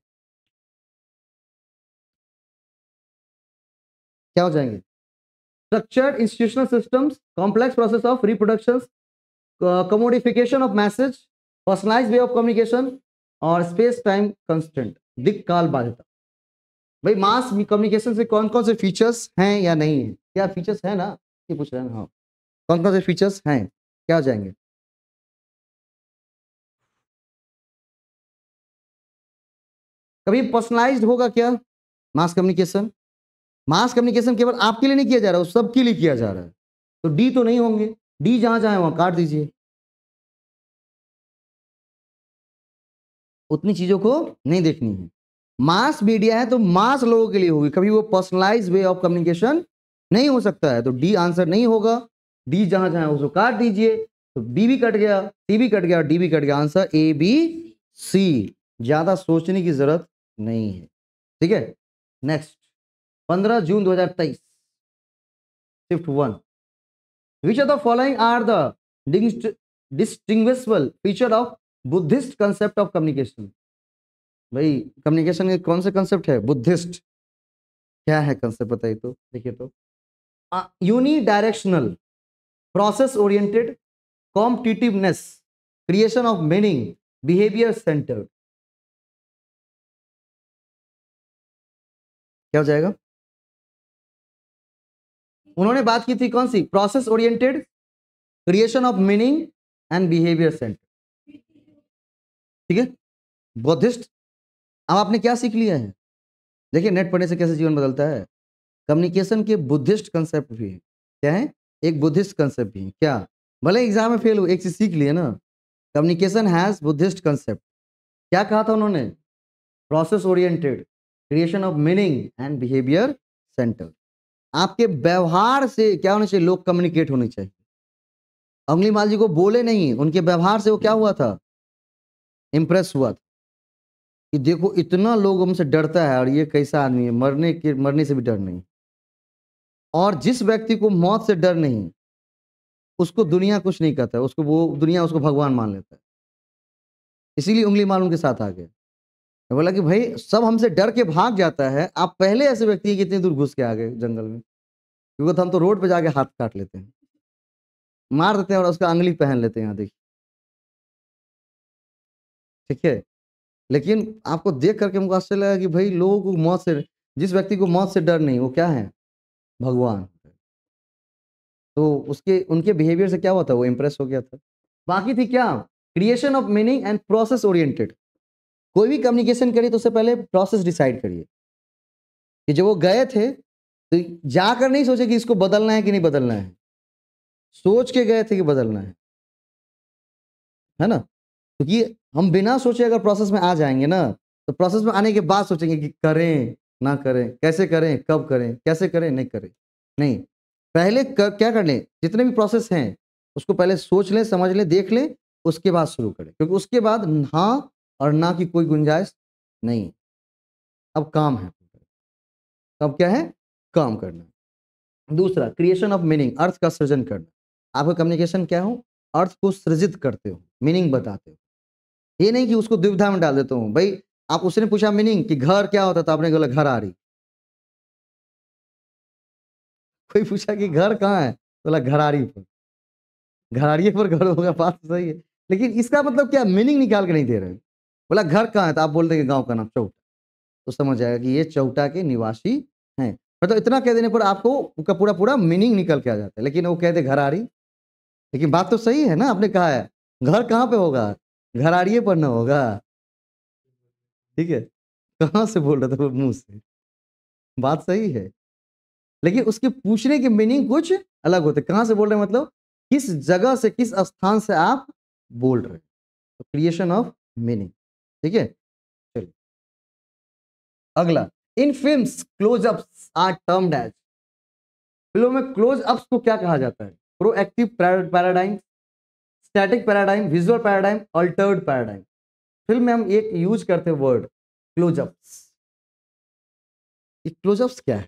क्या हो जाएंगे structured institutional systems complex process of reproduction commodification of message personalise way of communication और स्पेस टाइम कंस्टेंट दिक काल बाध्यता भाई मास कम्युनिकेशन से कौन कौन से फीचर्स हैं या नहीं है क्या फीचर्स हैं ना ये पूछ रहे हैं हाँ कौन कौन से फीचर्स हैं क्या हो जाएंगे कभी पर्सनलाइज होगा क्या मास कम्युनिकेशन मास कम्युनिकेशन केवल आपके लिए नहीं किया जा रहा है सबके लिए किया जा रहा है तो डी तो नहीं होंगे डी जहां जाए वहां काट दीजिए उतनी चीजों को नहीं देखनी है मास मीडिया है तो मास लोगों के लिए होगी कभी वो पर्सनलाइज वे ऑफ कम्युनिकेशन नहीं हो सकता है तो डी आंसर नहीं होगा डी जहां जहां उसको काट दीजिए तो बी भी कट गया सी भी कट गया डी भी कट गया आंसर ए बी सी ज्यादा सोचने की जरूरत नहीं है ठीक है next 15 June 2023 shift one which are the following are the distinguishable feature of Buddhist concept of communication भाई कम्युनिकेशन के कौन से कंसेप्ट है बुद्धिस्ट क्या है कंसेप्ट बताइए तो देखिए तो unidirectional process oriented competitiveness creation of meaning behaviour centred क्या हो जाएगा उन्होंने बात की थी कौन सी process oriented creation of meaning and behaviour centre ठीक है बौद्धिस्ट अब आपने क्या सीख लिया है देखिए नेट पढ़ने से कैसे जीवन बदलता है कम्युनिकेशन के बुद्धिस्ट कंसेप्ट भी है क्या है एक बुद्धिस्ट कंसेप्ट भी है क्या भले एग्जाम में फेल हो एक चीज सीख लिया ना कम्युनिकेशन हैज बुद्धिस्ट कंसेप्ट क्या कहा था उन्होंने process oriented creation of meaning and behaviour centre आपके व्यवहार से क्या होना चाहिए लोग कम्युनिकेट होने चाहिए अंगली माल जी को बोले नहीं उनके व्यवहार से वो क्या हुआ था इम्प्रेस हुआ था कि देखो इतना लोग हमसे डरता है और ये कैसा आदमी है मरने के मरने से भी डर नहीं और जिस व्यक्ति को मौत से डर नहीं उसको दुनिया कुछ नहीं कहता उसको वो दुनिया उसको भगवान मान लेता है इसीलिए उंगली मालूम उनके साथ आ गया बोला कि भाई सब हमसे डर के भाग जाता है आप पहले ऐसे व्यक्ति हैं कि इतनी दूर घुस के आ गए जंगल में क्योंकि तो हम तो रोड पे जाके हाथ काट लेते हैं मार देते हैं और उसका अंगली पहन लेते हैं यहाँ देखिए ठीक है लेकिन आपको देख करके हमको आश्चर्य लगा कि भाई लोगों को मौत से जिस व्यक्ति को मौत से डर नहीं वो क्या है भगवान तो उसके उनके बिहेवियर से क्या हुआ था वो इम्प्रेस हो गया था बाकी थी क्या creation of meaning and process oriented कोई भी कम्युनिकेशन करिए तो उससे पहले प्रोसेस डिसाइड करिए कि जब वो गए थे तो जाकर नहीं सोचे कि इसको बदलना है कि नहीं बदलना है सोच के गए थे कि बदलना है है ना क्योंकि हम बिना सोचे अगर प्रोसेस में आ जाएंगे ना तो प्रोसेस में आने के बाद सोचेंगे कि करें ना करें कैसे करें कब करें कैसे करें नहीं करें नहीं पहले कर, क्या कर लें जितने भी प्रोसेस हैं उसको पहले सोच लें समझ लें देख लें उसके बाद शुरू करें क्योंकि उसके बाद हाँ और ना की कोई गुंजाइश नहीं अब काम है अब क्या है काम करना दूसरा क्रिएशन ऑफ मीनिंग अर्थ का सृजन करना आपका कम्युनिकेशन क्या हो अर्थ को सृजित करते हो मीनिंग बताते हो ये नहीं कि उसको दुविधा में डाल देता हूँ भाई आप उसने पूछा मीनिंग कि घर क्या होता था तो आपने बोला घर आ रही कोई पूछा कि घर कहाँ है बोला तो घरारी पर घरारी पर घर होगा बात तो सही है लेकिन इसका मतलब क्या मीनिंग निकाल के नहीं दे रहे बोला घर कहाँ है तो आप बोल देंगे गाँव का नाम चौटा तो समझ आएगा कि ये चौटा के निवासी हैं मतलब तो इतना कह देने पर आपको उसका पूरा पूरा मीनिंग निकल के आ जाता है लेकिन वो कहते घरारी लेकिन बात तो सही है ना आपने कहा है घर कहाँ पे होगा घरारिये पढ़ना होगा ठीक है कहाँ से बोल रहा था वो मुंह से बात सही है लेकिन उसके पूछने के मीनिंग कुछ अलग होते कहाँ से बोल रहे हैं मतलब किस जगह से किस स्थान से आप बोल रहे हैं क्रिएशन ऑफ मीनिंग ठीक है चलिए अगला in film close are termed as फिल्मों में क्लोज अप्स को क्या कहा जाता है proactive paradigms static paradigm visual paradigm altered paradigm film में हम एक यूज करते वर्ड क्लोजअप्स क्लोजअप्स क्या है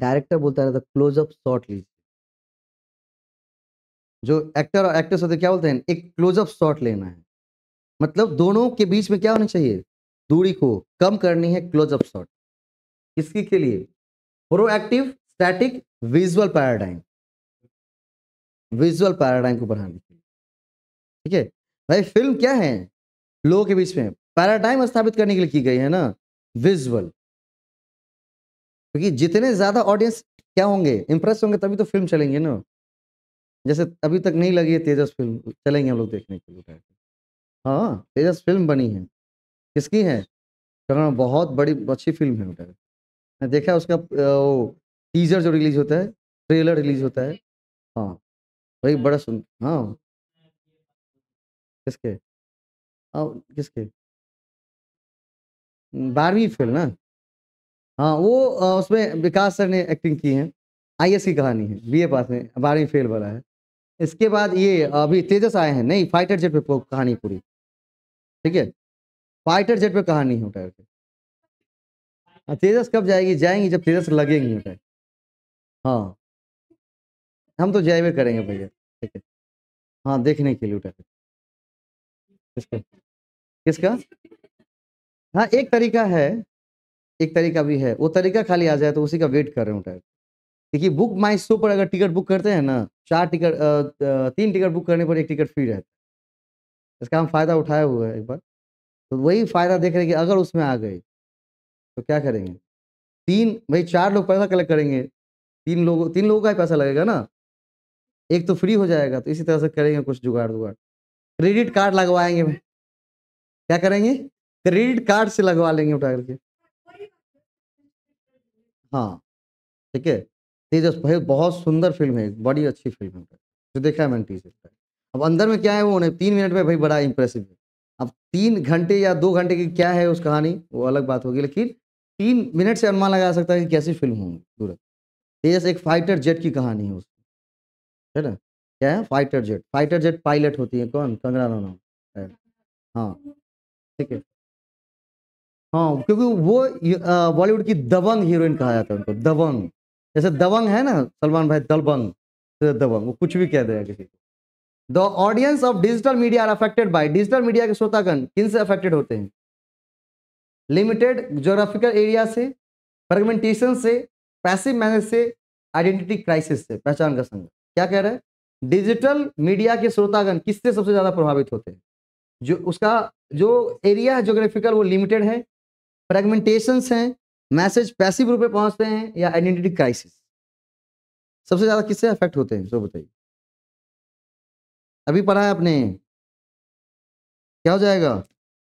डायरेक्टर हम्म। बोलता रहता क्लोजअप शॉट लीजिए जो एक्टर और एक्ट्रेस होते क्या बोलते हैं एक क्लोजअप शॉट लेना है मतलब दोनों के बीच में क्या होना चाहिए दूरी को कम करनी है क्लोजअप शॉट किसकी के लिए proactive static visual paradigm visual paradigm को बढ़ाने के लिए ठीक है भाई फिल्म क्या है लोगों के बीच में पैराडाइम स्थापित करने के लिए की गई है ना विजुअल क्योंकि जितने ज्यादा ऑडियंस क्या होंगे इंप्रेस होंगे तभी तो फिल्म चलेंगे ना जैसे अभी तक नहीं लगी है तेजस फिल्म चलेंगे हम लोग देखने के लिए हाँ तेजस फिल्म बनी है किसकी है कंगना बहुत बड़ी अच्छी फिल्म है बेटा मैं देखा उसका वो टीजर जो रिलीज होता है ट्रेलर रिलीज होता है हाँ वही बड़ा सुन हाँ किसके और हाँ, किसके बारहवीं फिल्म ना हाँ वो उसमें विकास सर ने एक्टिंग की है आईएएस की कहानी है बीए पास में बारहवीं फेल वाला है इसके बाद ये अभी तेजस आए हैं नहीं फाइटर जेट पे कहानी पूरी ठीक है फाइटर जेट पे कहा नहीं है टायर हाँ, तेजस कब जाएगी जाएंगी जब तेजस लगेंगी उठाए हाँ हम तो जयवीर करेंगे भैया ठीक है हाँ देखने के लिए उठा किसका किसका हाँ एक तरीका है एक तरीका भी है वो तरीका खाली आ जाए तो उसी का वेट कर रहे हैं उठाए देखिए बुक माई शो पर अगर टिकट बुक करते हैं ना चार टिकट तीन टिकट बुक करने पर एक टिकट फ्री रहता है इसका हम फायदा उठाए हुए हैं एक बार तो वही फ़ायदा देख रहे हैं कि अगर उसमें आ गए तो क्या करेंगे तीन भाई चार लोग पैसा कलेक्ट करेंगे तीन लोग तीन लोगों का ही पैसा लगेगा ना एक तो फ्री हो जाएगा तो इसी तरह से करेंगे कुछ जुगाड़ जुगाड़ क्रेडिट कार्ड लगवाएंगे भाई क्या करेंगे क्रेडिट कार्ड से लगवा लेंगे उठा करके हाँ ठीक है तेजस भाई बहुत सुंदर फिल्म है बड़ी अच्छी फिल्म है जो देखा है मैंने टीजर अब अंदर में क्या है वो उन्हें तीन मिनट में भाई बड़ा इंप्रेसिव है अब तीन घंटे या दो घंटे की क्या है उस कहानी वो अलग बात होगी लेकिन तीन मिनट से अनुमान लगा सकता है कि कैसी फिल्म होगी सूरज तेजस एक फाइटर जेट की कहानी है उसकी है ना क्या है fighter jet fighter jet pilot होती है कौन कंगना राना हाँ ठीक है हाँ क्योंकि वो बॉलीवुड की दबंग हीरोइन कहा जाता है उनको दबंग जैसे दबंग है ना सलमान भाई दलबंग दबंग वो कुछ भी कह देगा किसी को the audience of digital media are affected by digital media के श्रोतागण किन से अफेक्टेड होते हैं लिमिटेड जोग्राफिकल एरिया से फ्रेगमेंटेशन से पैसिव मैनेज से आइडेंटिटी क्राइसिस से पहचान का संग क्या कह रहे हैं डिजिटल मीडिया के श्रोतागण किससे सबसे ज़्यादा प्रभावित होते हैं जो उसका जो एरिया है जोग्राफिकल वो लिमिटेड है फ्रेगमेंटेशन हैं मैसेज पैसिव रूप में पहुंचते हैं या आइडेंटिटी क्राइसिस सबसे ज़्यादा किससे अफेक्ट होते हैं सो बताइए अभी पढ़ा है आपने क्या हो जाएगा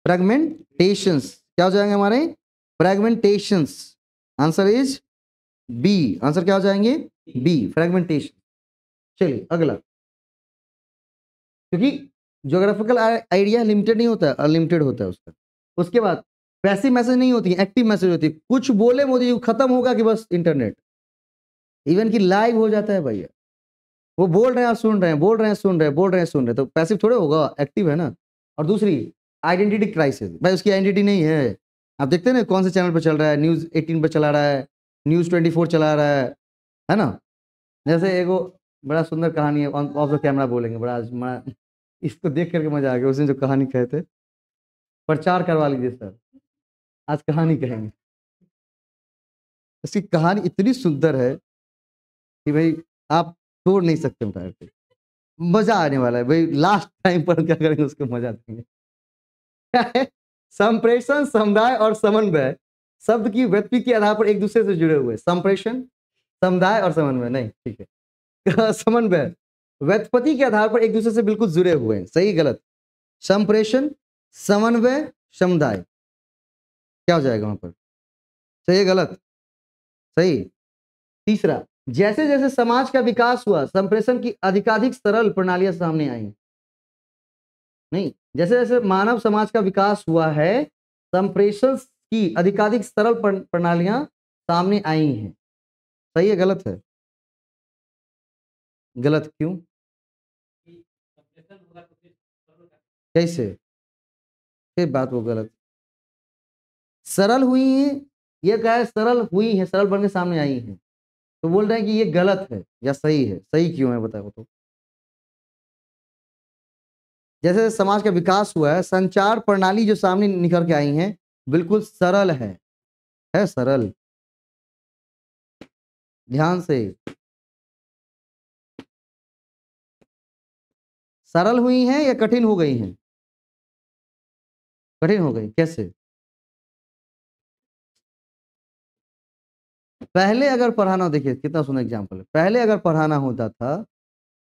फ्रेगमेंटेशंस क्या हो जाएंगे हमारे fragmentations answer is B answer क्या हो जाएंगे बी फ्रेगमेंटेशन चलिए अगला क्योंकि ज्योग्राफिकल आइडिया लिमिटेड नहीं होता है अनलिमिटेड होता है उसका उसके बाद पैसिव मैसेज नहीं होती एक्टिव मैसेज होती है कुछ बोले मोदी खत्म होगा कि बस इंटरनेट इवन की लाइव हो जाता है भैया वो बोल रहे हैं आप सुन रहे हैं बोल रहे हैं सुन रहे हैं बोल रहे हैं सुन रहे हैं तो पैसिव थोड़े होगा एक्टिव है ना और दूसरी आइडेंटिटी क्राइसिस भाई उसकी आइडेंटिटी नहीं है आप देखते हैं ना कौन से चैनल पर चल रहा है न्यूज़ एटीन पर चला रहा है न्यूज़ ट्वेंटी फोर चला रहा है है ना जैसे एगो बड़ा सुंदर कहानी है ऑफ द कैमरा बोलेंगे बड़ा बड़ा इसको देख करके मजा आ गया उसने जो कहानी कहे थे प्रचार करवा लीजिए सर आज कहानी कहेंगे इसकी कहानी इतनी सुंदर है कि भाई आप तोड़ नहीं सकते हम टायर को मजा आने वाला है भाई लास्ट टाइम पर क्या करेंगे उसको मजा देंगे संप्रेषण समुदाय और समन्वय शब्द की व्यक्ति के आधार पर एक दूसरे से जुड़े हुए संप्रेषण समुदाय और समन्वय नहीं ठीक है समन्वय व्यक्तिपति के आधार पर एक दूसरे से बिल्कुल जुड़े हुए हैं सही गलत संप्रेषण समन्वय समुदाय क्या हो जाएगा वहां पर सही गलत सही तीसरा जैसे जैसे समाज का विकास हुआ संप्रेषण की अधिकाधिक सरल प्रणालियां सामने आई नहीं जैसे जैसे मानव समाज का विकास हुआ है संप्रेषण की अधिकाधिक सरल प्रणालियां सामने आई हैं सही है गलत है गलत क्यों कैसे फिर बात वो गलत सरल हुई है यह कहा है सरल हुई है सरल बनकर सामने आई है तो बोल रहे हैं कि ये गलत है या सही है सही क्यों है बताओ तो जैसे समाज का विकास हुआ है संचार प्रणाली जो सामने निकल के आई है बिल्कुल सरल है है सरल ध्यान से सरल हुई हैं या कठिन हो गई हैं कठिन हो गई कैसे पहले अगर पढ़ाना देखिए कितना सुना एग्जाम्पल है पहले अगर पढ़ाना होता था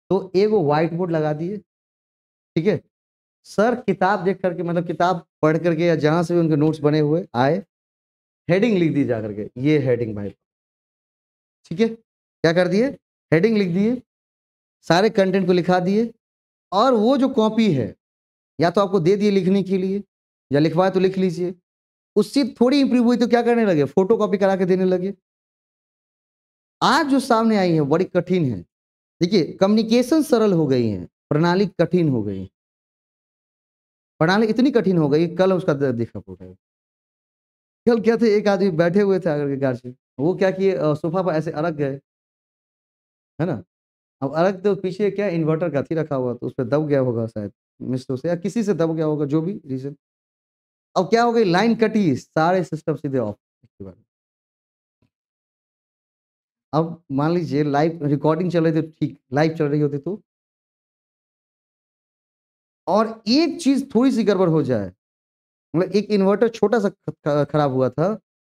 तो एगो व्हाइट बोर्ड लगा दिए ठीक है सर किताब देख करके मतलब किताब पढ़ करके या जहाँ से भी उनके नोट्स बने हुए आए हेडिंग लिख दी जा करके ये हेडिंग भाई ठीक है क्या कर दिए हेडिंग लिख दिए सारे कंटेंट को लिखा दिए और वो जो कॉपी है या तो आपको दे दिए लिखने के लिए या लिखवाए तो लिख लीजिए उससे थोड़ी इंप्रूव हुई तो क्या करने लगे फोटो कॉपी करा के देने लगे आज जो सामने आई है बड़ी कठिन है देखिए कम्युनिकेशन सरल हो गई है प्रणाली कठिन हो गई प्रणाली इतनी कठिन हो गई कल उसका देखा फोटो कल क्या थे एक आदमी बैठे हुए थे आकर के कार से वो क्या किए सोफा पर ऐसे अलग गए है ना अब अलग तो पीछे क्या इन्वर्टर का थी रखा हुआ तो उस पर दब गया होगा शायद मिस्टर से या किसी से दब गया होगा जो भी रीजन अब क्या हो गई लाइन कटी सारे सिस्टम सीधे ऑफ अब मान लीजिए लाइव रिकॉर्डिंग चल रही थी ठीक लाइव चल रही होती तो और एक चीज थोड़ी सी गड़बड़ हो जाए मतलब एक इन्वर्टर छोटा सा खराब हुआ था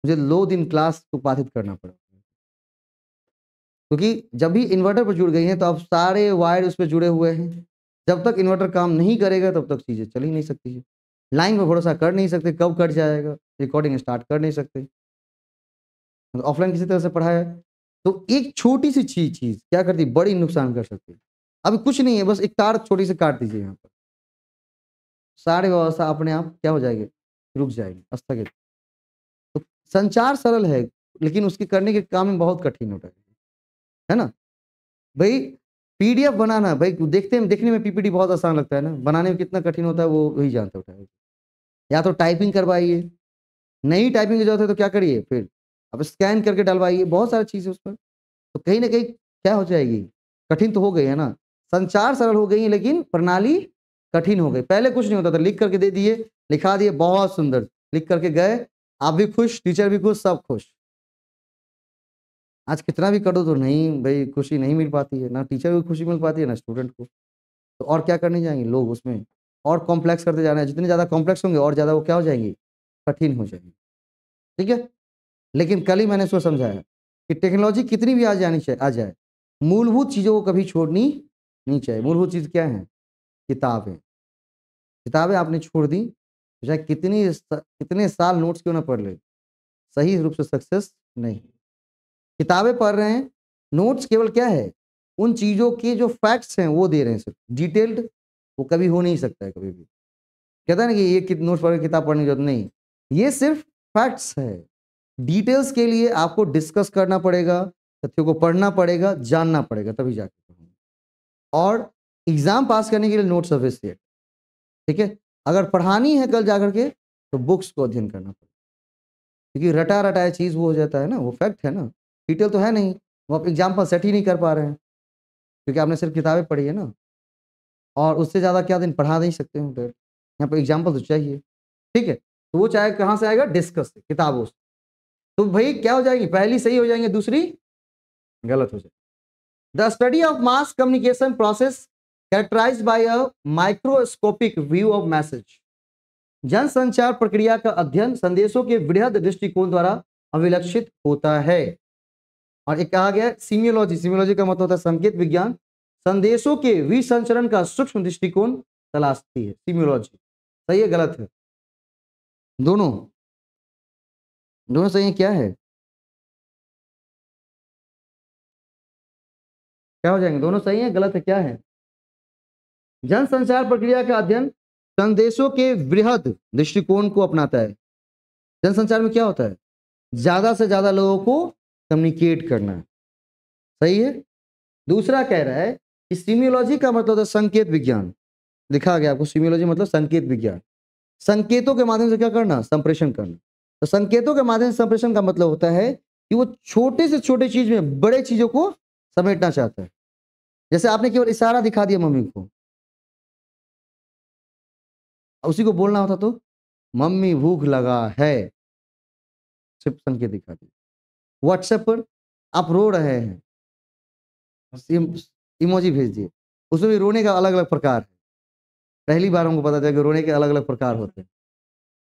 मुझे लो दिन क्लास को बाधित करना पड़ा क्योंकि जब भी इन्वर्टर पर जुड़ गई हैं तो अब सारे वायर उस पर जुड़े हुए हैं जब तक इन्वर्टर काम नहीं करेगा तब तक चीज़ें चल ही नहीं सकती है लाइन पर भरोसा कर नहीं सकते कब कट जाएगा रिकॉर्डिंग स्टार्ट कर नहीं सकते ऑफलाइन मतलब किसी तरह से पढ़ाया तो एक छोटी सी चीज चीज क्या करती बड़ी नुकसान कर सकती है अभी कुछ नहीं है बस एक तार छोटी सी काट दीजिए यहाँ पर सारे व्यवस्था अपने आप क्या हो जाएगी रुक जाएगी स्थगित तो संचार सरल है लेकिन उसके करने के काम में बहुत कठिन होता है है ना भाई पीडीएफ बनाना भाई देखते हैं देखने में पीपीडी बहुत आसान लगता है ना बनाने में कितना कठिन होता है वो वही जानते उठाएगा या तो टाइपिंग करवाइए नहीं टाइपिंग की जरूरत है तो क्या करिए फिर अब स्कैन करके डलवाइए बहुत सारी चीज़ है उस पर तो कहीं ना कहीं क्या हो जाएगी कठिन तो हो गई है ना संचार सरल हो गई है लेकिन प्रणाली कठिन हो गई पहले कुछ नहीं होता था लिख करके दे दिए लिखा दिए बहुत सुंदर लिख करके गए आप भी खुश टीचर भी खुश सब खुश आज कितना भी कर दो तो नहीं भाई खुशी नहीं मिल पाती है ना टीचर को खुशी मिल पाती है ना स्टूडेंट को तो और क्या करने जाएंगे लोग उसमें और कॉम्प्लेक्स करते जाना है जितने ज़्यादा कॉम्प्लेक्स होंगे और ज़्यादा वो क्या हो जाएंगे कठिन हो जाएंगे ठीक है लेकिन कल ही मैंने इसको समझाया कि टेक्नोलॉजी कितनी भी आ जानी चाहिए आ जाए मूलभूत चीज़ों को कभी छोड़नी नहीं चाहिए मूलभूत चीज़ क्या है किताबें किताबें आपने छोड़ दी चाहे कितनी कितने साल नोट्स क्यों ना पढ़ ले सही रूप से सक्सेस नहीं किताबें पढ़ रहे हैं नोट्स केवल क्या है उन चीज़ों के जो फैक्ट्स हैं वो दे रहे हैं सिर्फ डिटेल्ड वो कभी हो नहीं सकता है कभी भी कहता है ना कि ये नोट्स पढ़ किताब पढ़ने की जरूरत नहीं ये सिर्फ फैक्ट्स है डिटेल्स के लिए आपको डिस्कस करना पड़ेगा तथ्यों को पढ़ना पड़ेगा जानना पड़ेगा तभी जाके और एग्जाम पास करने के लिए नोट्स अफिशिएट ठीक है अगर पढ़ानी है कल जाकर के तो बुक्स को अध्ययन करना पड़ेगा क्योंकि रटा रटाया चीज़ वो हो जाता है ना वो फैक्ट है ना डिटेल तो है नहीं वो आप एग्जाम पर सेट ही नहीं कर पा रहे हैं क्योंकि आपने सिर्फ किताबें पढ़ी है ना और उससे ज़्यादा क्या दिन पढ़ा नहीं सकते हैं यहाँ पर एग्जाम्पल तो चाहिए ठीक है तो वो चाहे कहाँ से आएगा डिस्कस से किताबों से तो भाई क्या हो जाएगी पहली सही हो जाएंगे दूसरी गलत हो जाएगी the study of mass communication process characterize by a microscopic view of message जनसंचार प्रक्रिया का अध्ययन संदेशों के वृहद दृष्टिकोण द्वारा अभिलक्षित होता है और एक कहा गया सीमियोलॉजी सीमियोलॉजी का मतलब होता है संकेत विज्ञान संदेशों के विसंचरण का सूक्ष्म दृष्टिकोण तलाशती है सीमियोलॉजी सही है गलत है दोनों दोनों सही है क्या है क्या हो जाएंगे दोनों सही है गलत है क्या है जन संचार प्रक्रिया का अध्ययन संदेशों के वृहद दृष्टिकोण को अपनाता है जन संचार में क्या होता है ज्यादा से ज्यादा लोगों को कम्युनिकेट करना सही है दूसरा कह रहा है कि सीमियोलॉजी का मतलब है संकेत विज्ञान लिखा गया आपको सीमियोलॉजी मतलब संकेत विज्ञान संकेतों के माध्यम से क्या करना संप्रेषण करना तो संकेतों के माध्यम से संप्रेषण का मतलब होता है कि वो छोटे से छोटे चीज में बड़े चीजों को समेटना चाहता है जैसे आपने केवल इशारा दिखा दिया मम्मी को उसी को बोलना होता तो मम्मी भूख लगा है सिर्फ संकेत दिखा दिया व्हाट्सएप पर आप रो रहे हैं इमोजी भेज दिए उसमें भी रोने का अलग अलग प्रकार है पहली बार हमको पता चला कि रोने के अलग अलग प्रकार होते हैं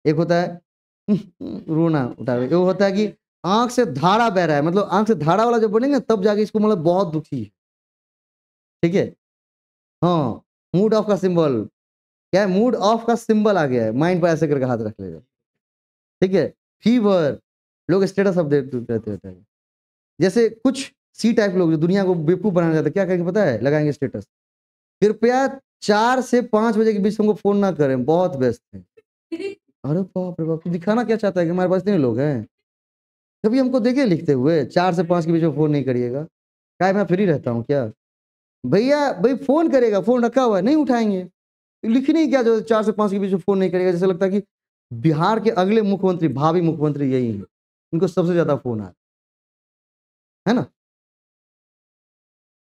एक होता है रोना उतार वो होता है कि आंख से धारा बह रहा है मतलब आंख से धारा वाला जब बोलेंगे तब जाके इसको मतलब बहुत दुखी है ठीक है हाँ मूड ऑफ का सिंबल क्या है मूड ऑफ का सिंबल आ गया है माइंड पर ऐसे करके हाथ रख लेगा ठीक है फीवर लोग स्टेटस अपडेट रहते रहते हैं जैसे कुछ सी टाइप लोग जो दुनिया को बेवकूफ बनाना चाहते क्या करेंगे पता है लगाएंगे स्टेटस कृपया चार से पाँच बजे के बीच हमको फोन ना करें बहुत व्यस्त है अरे बाप रे बाप तो दिखाना क्या चाहता है कि हमारे पास इतने लोग हैं कभी हमको देखे लिखते हुए चार से पाँच के बीच में फ़ोन नहीं करिएगा क्या मैं फ्री रहता हूँ क्या भैया भाई फ़ोन करेगा फ़ोन रखा हुआ है नहीं उठाएंगे लिखने क्या जो चार से पाँच के बीच में फ़ोन नहीं करेगा जैसे लगता है कि बिहार के अगले मुख्यमंत्री भावी मुख्यमंत्री यही हैं इनको सबसे ज़्यादा फ़ोन आ है ना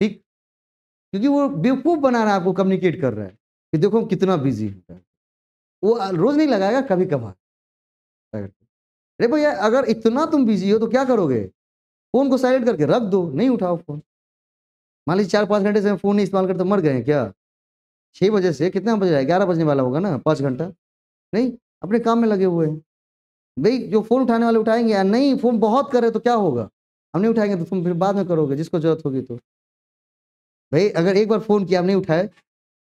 ठीक क्योंकि वो बेवकूफ़ बना रहा है आपको कम्युनिकेट कर रहा है कि देखो हम कितना बिजी हैं वो रोज नहीं लगाएगा कभी कभार अरे भैया अगर इतना तुम बिजी हो तो क्या करोगे फोन को साइलेंट करके रख दो नहीं उठाओ फोन मान लीजिए चार पाँच घंटे से हम फोन नहीं इस्तेमाल करते मर गए क्या छः बजे से कितना बजे आए ग्यारह बजने वाला होगा ना पाँच घंटा नहीं अपने काम में लगे हुए हैं भाई जो फ़ोन उठाने वाले उठाएंगे या नहीं फ़ोन बहुत करे तो क्या होगा हम नहीं उठाएंगे तो तुम फिर बाद में करोगे जिसको जरूरत होगी तो भाई अगर एक बार फ़ोन किया हम नहीं उठाए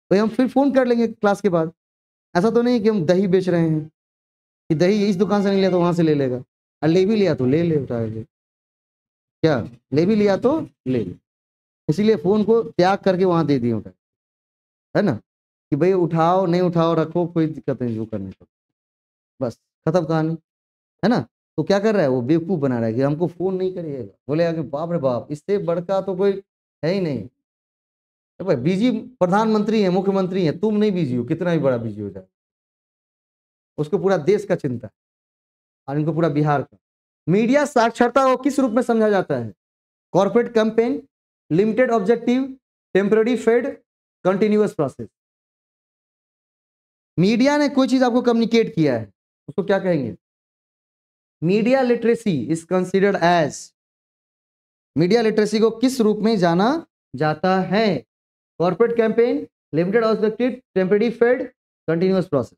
तो हम फिर फ़ोन कर लेंगे क्लास के बाद ऐसा तो नहीं कि हम दही बेच रहे हैं कि दही इस दुकान से नहीं लिया तो वहां से ले लेगा और ले भी लिया तो ले ले उठा ले क्या ले भी लिया तो ले ले इसीलिए फोन को त्याग करके वहां दे दिए उठा है ना कि भाई उठाओ नहीं उठाओ रखो कोई दिक्कत नहीं जो करने को बस खत्म कहानी है ना तो क्या कर रहा है वो बेवकूफ बना रहा है कि हमको फोन नहीं करिएगा बोले आगे बाप रे बाप इससे बड़का तो कोई है ही नहीं तो भाई बिजी प्रधानमंत्री है मुख्यमंत्री है तुम नहीं बिजी हो कितना भी बड़ा बिजी हो जाए उसको पूरा देश का चिंता है और इनको पूरा बिहार का मीडिया साक्षरता को किस रूप में समझा जाता है corporate campaign limited objective temporary fad continuous process media ने कोई चीज आपको कम्युनिकेट किया है उसको क्या कहेंगे media literacy is considered as media literacy को किस रूप में जाना जाता है corporate campaign, limited perspective, temporary fed, continuous process.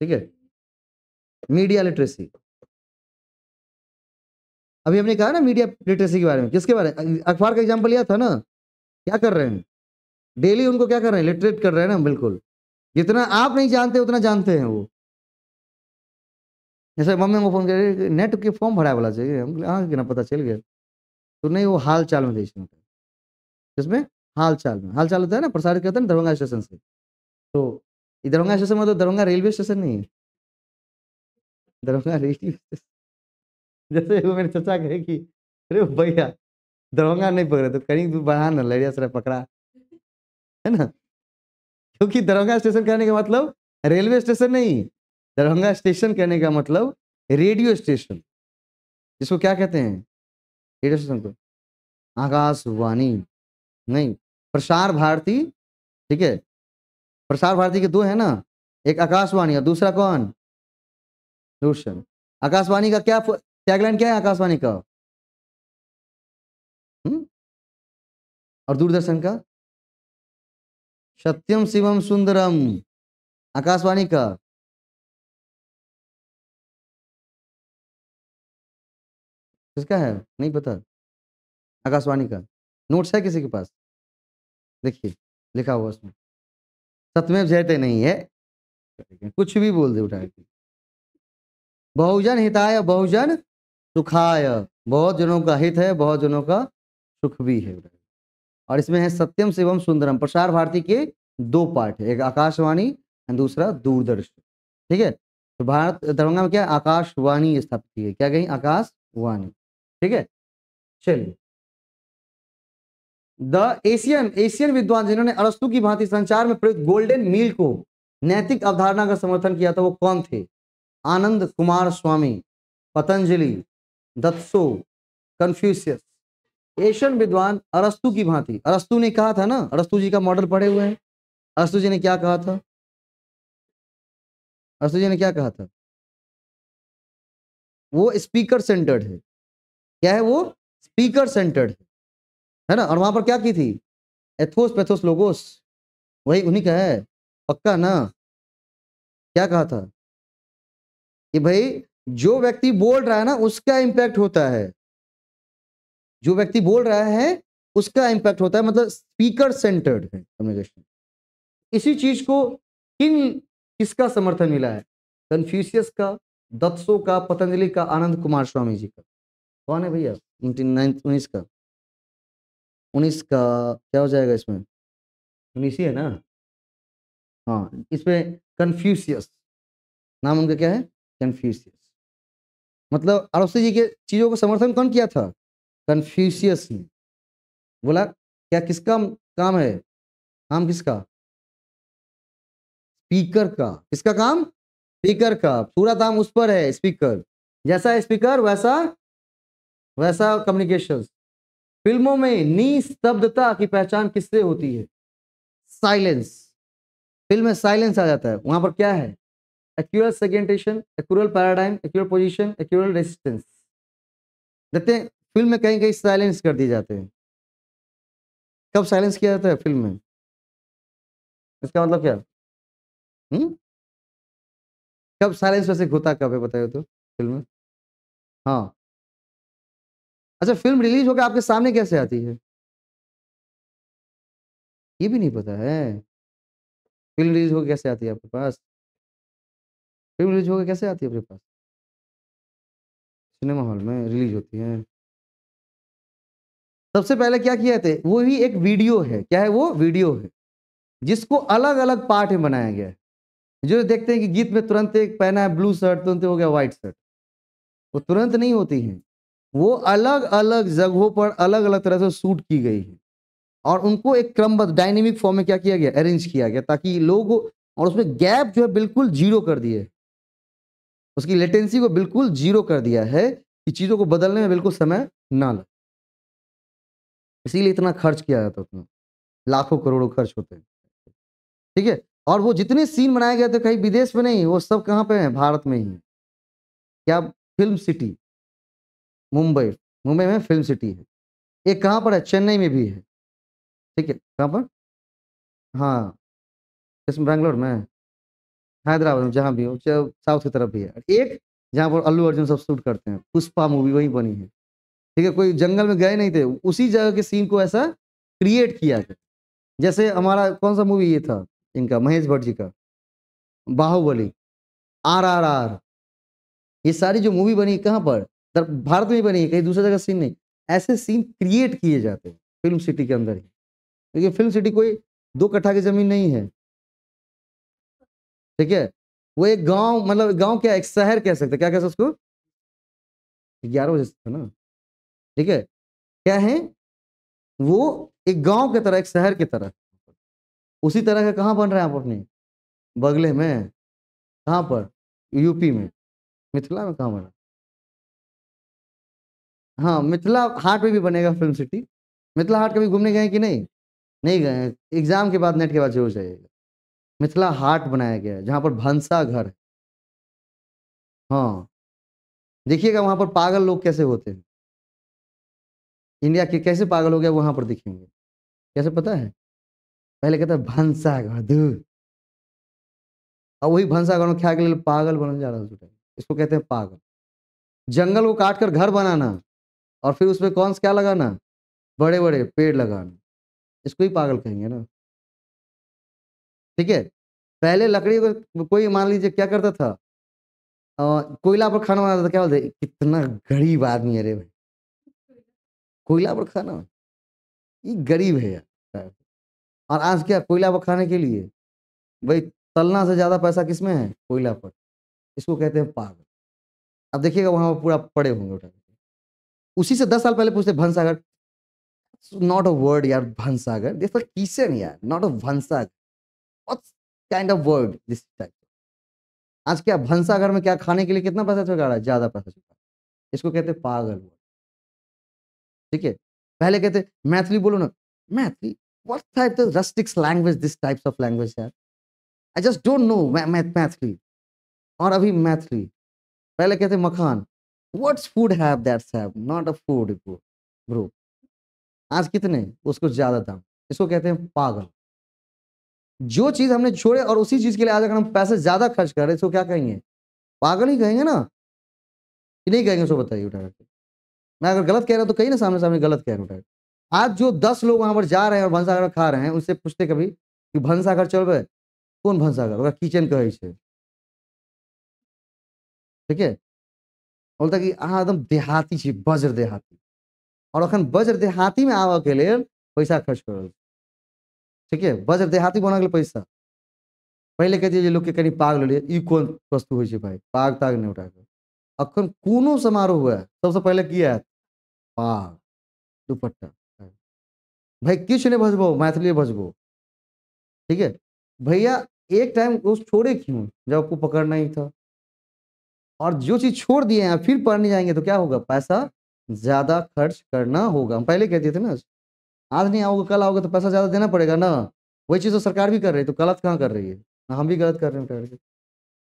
ठीक है मीडिया लिटरेसी अभी हमने कहा ना मीडिया लिटरेसी के बारे में किसके बारे में अखबार का एग्जांपल लिया था ना क्या कर रहे हैं डेली उनको क्या कर रहे हैं लिटरेट कर रहे हैं ना बिल्कुल जितना आप नहीं जानते उतना जानते हैं वो जैसे मम्मी को फोन कर नेट के फॉर्म भरा वाला चाहिए हम कहाँ ना पता चल गया तो नहीं वो हाल चाल में भेजना होता जिसमें किसमें हाल चाल में हाल चाल होता है ना प्रसारित करते हैं दरभंगा स्टेशन से तो दरभंगा हाँ। स्टेशन मतलब दरभंगा रेलवे स्टेशन नहीं है दरभंगा रेलवे स्टेशन जैसे वो मेरे चचा कहे कि अरे भैया दरभंगा नहीं पकड़े तो कहीं दूर बढ़ा ना लड़िया सर पकड़ा है ना क्योंकि दरभंगा स्टेशन कहने का मतलब रेलवे स्टेशन नहीं दरभंगा स्टेशन कहने का मतलब रेडियो स्टेशन जिसको क्या कहते हैं रेडियो आकाशवाणी नहीं प्रसार भारती ठीक है प्रसार भारती के दो है ना एक आकाशवाणी और दूसरा कौन दूरदर्शन आकाशवाणी का क्या टैगलाइन क्या है आकाशवाणी का हुँ? हम्म? और दूरदर्शन का सत्यम शिवम सुंदरम आकाशवाणी का किसका है नहीं पता आकाशवाणी का नोट्स है किसी के पास देखिए लिखा हुआ उसमें सतमेव जयते नहीं है कुछ भी बोल दे उठा के बहुजन हिताय बहुजन सुखाय बहुत जनों का हित है बहुत जनों का सुख भी है और इसमें है सत्यम शिवम सुंदरम प्रसार भारती के दो पार्ट है एक आकाशवाणी एंड दूसरा दूरदर्शन ठीक है तो भारत दरभंगा में क्या आकाशवाणी स्थापित की है क्या कहीं आकाशवाणी ठीक है चलिए द एशियन एशियन विद्वान जिन्होंने अरस्तु की भांति संचार में प्रयुक्त गोल्डन मील को नैतिक अवधारणा का समर्थन किया था वो कौन थे आनंद कुमार स्वामी पतंजलि दत्सो कन्फ्यूशियस एशियन विद्वान अरस्तु की भांति अरस्तु ने कहा था ना अरस्तु जी का मॉडल पढ़े हुए हैं अरस्तु जी ने क्या कहा था अरस्तु जी ने क्या कहा था वो स्पीकर सेंटर्ड है क्या है वो स्पीकर सेंटर्ड है ना और वहां पर क्या की थी एथोस पैथोस लोगोस वही उन्हीं का है पक्का ना क्या कहा था कि भाई जो व्यक्ति बोल रहा है ना उसका इम्पैक्ट होता है जो व्यक्ति बोल रहा है उसका इम्पैक्ट होता है मतलब स्पीकर सेंटर्ड है कम्युनिकेशन इसी चीज को किन किसका समर्थन मिला है कन्फ्यूशियस का दत्सो का पतंजलि का आनंद कुमार स्वामी जी का कौन है भैया नाइन उन्नीस का उन्नीस का क्या हो जाएगा इसमें उन्नीस ही है ना हाँ इसमें कन्फ्यूशियस नाम उनका क्या है कन्फ्यूशियस मतलब अड़ोसी जी के चीज़ों का समर्थन कौन किया था कन्फ्यूशियस ने बोला क्या किसका काम है काम किसका स्पीकर का किसका काम स्पीकर का पूरा काम उस पर है स्पीकर जैसा स्पीकर वैसा वैसा कम्युनिकेशन फिल्मों में निस्तब्धता की पहचान किससे होती है साइलेंस फिल्म में साइलेंस आ जाता है वहां पर क्या है aural segmentation aural paradigm aural position aural resistance देखते हैं फिल्म में कहीं कहीं साइलेंस कर दिए जाते हैं कब साइलेंस किया जाता है फिल्म में इसका मतलब क्या हुँ? कब साइलेंस वैसे होता कब है बताए तो फिल्म में हाँ अच्छा फिल्म रिलीज होकर आपके सामने कैसे आती है ये भी नहीं पता है फिल्म रिलीज होकर कैसे आती है आपके पास फिल्म रिलीज होकर कैसे आती है आपके पास सिनेमा हॉल में रिलीज होती है सबसे पहले क्या किया थे वो ही एक वीडियो है क्या है वो वीडियो है जिसको अलग अलग पार्ट में बनाया गया है जो देखते हैं कि गीत में तुरंत एक पहना है ब्लू शर्ट तुरंत हो गया व्हाइट शर्ट वो तुरंत नहीं होती है वो अलग अलग जगहों पर अलग अलग तरह से शूट की गई है और उनको एक क्रमबद्ध डायनेमिक फॉर्म में क्या किया गया अरेंज किया गया ताकि लोग और उसमें गैप जो है बिल्कुल जीरो कर दिए उसकी लेटेंसी को बिल्कुल जीरो कर दिया है कि चीज़ों को बदलने में बिल्कुल समय ना लगे इसीलिए इतना खर्च किया जाता उतना लाखों करोड़ों खर्च होते हैं ठीक है और वो जितने सीन बनाए गए थे कहीं विदेश में नहीं वो सब कहाँ पे हैं भारत में ही क्या फिल्म सिटी मुंबई मुंबई में फिल्म सिटी है एक कहाँ पर है चेन्नई में भी है ठीक है कहाँ पर हाँ इसमें बेंगलोर में हैदराबाद में जहाँ भी हो साउथ की तरफ भी है एक जहाँ पर अल्लू अर्जुन सब शूट करते हैं पुष्पा मूवी वहीं बनी है ठीक है कोई जंगल में गए नहीं थे उसी जगह के सीन को ऐसा क्रिएट किया गया जैसे हमारा कौन सा मूवी ये था इनका महेश भट्ट जी का बाहुबली आर आर आर ये सारी जो मूवी बनी कहाँ पर भारत में बनी है कहीं दूसरे जगह सीन नहीं ऐसे सीन क्रिएट किए जाते हैं फिल्म सिटी के अंदर ही क्योंकि फिल्म सिटी कोई दो कट्ठा की जमीन नहीं है ठीक है वो एक गांव मतलब गांव क्या एक शहर कह सकते क्या कह सकते उसको ग्यारह बजे से ना ठीक है क्या है वो एक गांव की तरह एक शहर की तरह उसी तरह का कहाँ बन रहे हैं आप अपने बगले में कहाँ पर यूपी में मिथिला में कहाँ बन रहा हाँ मिथिला हाट पे भी बनेगा फिल्म सिटी मिथिला हाट कभी घूमने गए कि नहीं नहीं गए एग्जाम के बाद नेट के बाद जरूर जाइएगा मिथिला हाट बनाया गया है जहाँ पर भंसा घर है हाँ देखिएगा वहाँ पर पागल लोग कैसे होते हैं इंडिया के कैसे पागल हो गया वहाँ पर दिखेंगे कैसे पता है पहले कहता है भंसा घर दूर और वही भंसा घर में ख्याल के लिए पागल बनने जा रहा है इसको कहते हैं पागल जंगल को काट कर घर बनाना और फिर उसमें कौन क्या लगाना बड़े बड़े पेड़ लगाना इसको ही पागल कहेंगे ना ठीक है पहले लकड़ी को कोई मान लीजिए क्या करता था कोयला पर खाना बनाता था क्या बोलते कितना गरीब आदमी है रे भाई कोयला पर खाना ये गरीब है यार और आज क्या कोयला पर खाने के लिए भाई तलना से ज़्यादा पैसा किसमें है कोयला पर इसको कहते हैं पागल अब देखिएगा वहाँ पर पूरा पड़े होंगे उठा उसी से दस साल पहले पूछते भंसागर नॉट अ वर्ड यार भंसागर दिस किशन यार नॉट अ भंसागर what's kind of word this type आज क्या भंसागर में क्या खाने के लिए कितना पैसा चुका रहा है ज्यादा पैसा चुका इसको कहते पागल ठीक है पहले कहते मैथिली बोलो ना Maithili what type of rustics language these types of language है I just don't know Maithili और अभी मैथिली पहले कहते मखान what's food have that's have not a food bro आज कितने उसको ज्यादा दाम इसको कहते हैं पागल जो चीज हमने छोड़े और उसी चीज के लिए आज अगर हम पैसे ज्यादा खर्च कर रहे हैं इसको क्या कहेंगे पागल ही कहेंगे ना कि नहीं कहेंगे उसको बताइए उठा करके मैं अगर गलत कह रहा हूँ तो कहीं ना सामने सामने गलत कह रहा हूँ आज जो दस लोग वहां पर जा रहे हैं और भंसागर खा रहे हैं उनसे पूछते कभी कि भंसागर रहे कौन भंसागर किचन कहे ठीक है बोलता कि अहा एकदम देहाती छी वज्र देहाती और अखन में देहातीमे के लिए पैसा खर्च कर ठीक है वज्र देहाती बना गेल पैसा पहिले कहै जे के कहीं पाग ले लिअ ई कोन वस्तु हो छै पाग ताग उठा के अखन कोनो समारोह हुआ सबसे पहले की है पाग दुपट्टा भाई किस नहि भजबो मैथिली बजबो ठीक है भैया एक टाइम उस छोड़े क्यों जब आपको पकड़ना ही था और जो चीज छोड़ दिए हैं फिर पढ़ने जाएंगे तो क्या होगा पैसा ज्यादा खर्च करना होगा हम पहले कहते थे ना आज नहीं आओगे कल आओगे तो पैसा ज्यादा देना पड़ेगा ना वही चीज तो सरकार भी कर रही है तो गलत कहाँ कर रही है हम भी गलत कर रहे हैं करके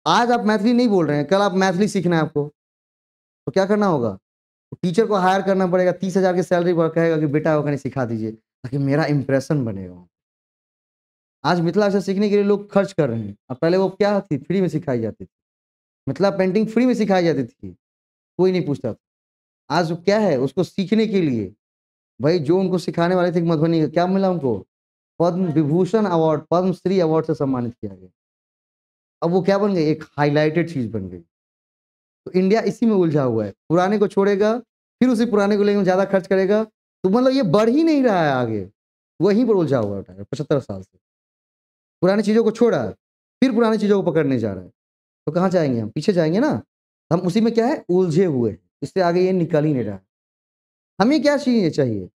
आज आप मैथिली नहीं बोल रहे हैं कल आप मैथिली सीखना है आपको तो क्या करना होगा तो टीचर को हायर करना पड़ेगा तीस हजार की सैलरी पर कहेगा कि बेटा वो कहीं सिखा दीजिए ताकि मेरा इंप्रेशन बनेगा आज मिथिला से सीखने के लिए लोग खर्च कर रहे हैं अब पहले वो क्या थी फ्री में सिखाई जाती थी मतलब पेंटिंग फ्री में सिखाई जाती थी कोई नहीं पूछता था आज क्या है उसको सीखने के लिए भाई जो उनको सिखाने वाले थे मधुबनी का क्या मिला उनको पद्म विभूषण अवार्ड पद्मश्री अवार्ड से सम्मानित किया गया अब वो क्या बन गई एक हाईलाइटेड चीज बन गई तो इंडिया इसी में उलझा हुआ है पुराने को छोड़ेगा फिर उसी पुराने को लेकर ज्यादा खर्च करेगा तो मतलब ये बढ़ ही नहीं रहा है आगे वहीं पर उलझा हुआ है पचहत्तर साल से पुरानी चीजों को छोड़ा फिर पुरानी चीजों को पकड़ने जा रहा है तो कहाँ जाएंगे हम पीछे जाएंगे ना हम उसी में क्या है उलझे हुए हैं इससे आगे ये निकल ही नहीं रहा हमें क्या चाहिए चाहिए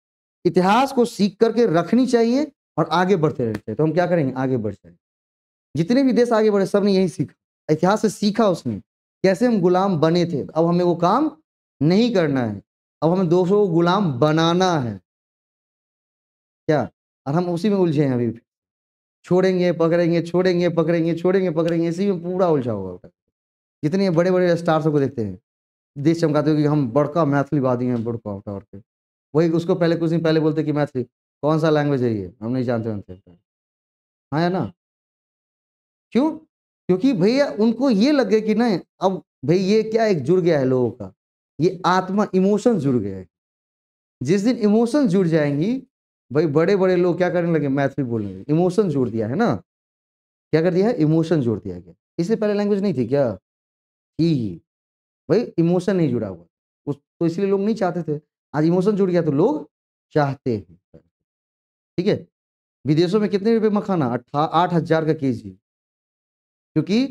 इतिहास को सीख करके रखनी चाहिए और आगे बढ़ते रहना चाहिए तो हम क्या करेंगे आगे बढ़ जाएंगे जितने भी देश आगे बढ़े सब ने यही सीखा इतिहास से सीखा उसने कैसे हम गुलाम बने थे अब हमें वो काम नहीं करना है अब हमें दोस्तों को गुलाम बनाना है क्या और हम उसी में उलझे हैं अभी भी छोड़ेंगे पकड़ेंगे छोड़ेंगे पकड़ेंगे छोड़ेंगे पकड़ेंगे इसी में पूरा उलझा होगा जितने बड़े बड़े स्टार्स को देखते हैं देश चमकाते हो कि हम बड़का मैथिलीवादी हैं बड़का करके वही उसको पहले कुछ दिन पहले बोलते कि मैथिली कौन सा लैंग्वेज है ये हम नहीं जानते हैं हाँ है ना क्यों क्योंकि भैया उनको ये लग गया कि नहीं अब भाई ये क्या एक जुड़ गया है लोगों का ये आत्मा इमोशन जुड़ गया है जिस दिन इमोशन जुड़ जाएंगी भाई बड़े बड़े लोग क्या करने लगे मैथ भी बोलने लगे इमोशन जोड़ दिया है ना क्या कर दिया है इमोशन जोड़ दिया गया इससे पहले लैंग्वेज नहीं थी क्या थी भाई इमोशन नहीं जुड़ा हुआ उस तो इसलिए लोग नहीं चाहते थे आज इमोशन जुड़ गया तो लोग चाहते हैं ठीक है विदेशों में कितने रुपए मखाना अट्ठा आठ हजार का के जी क्योंकि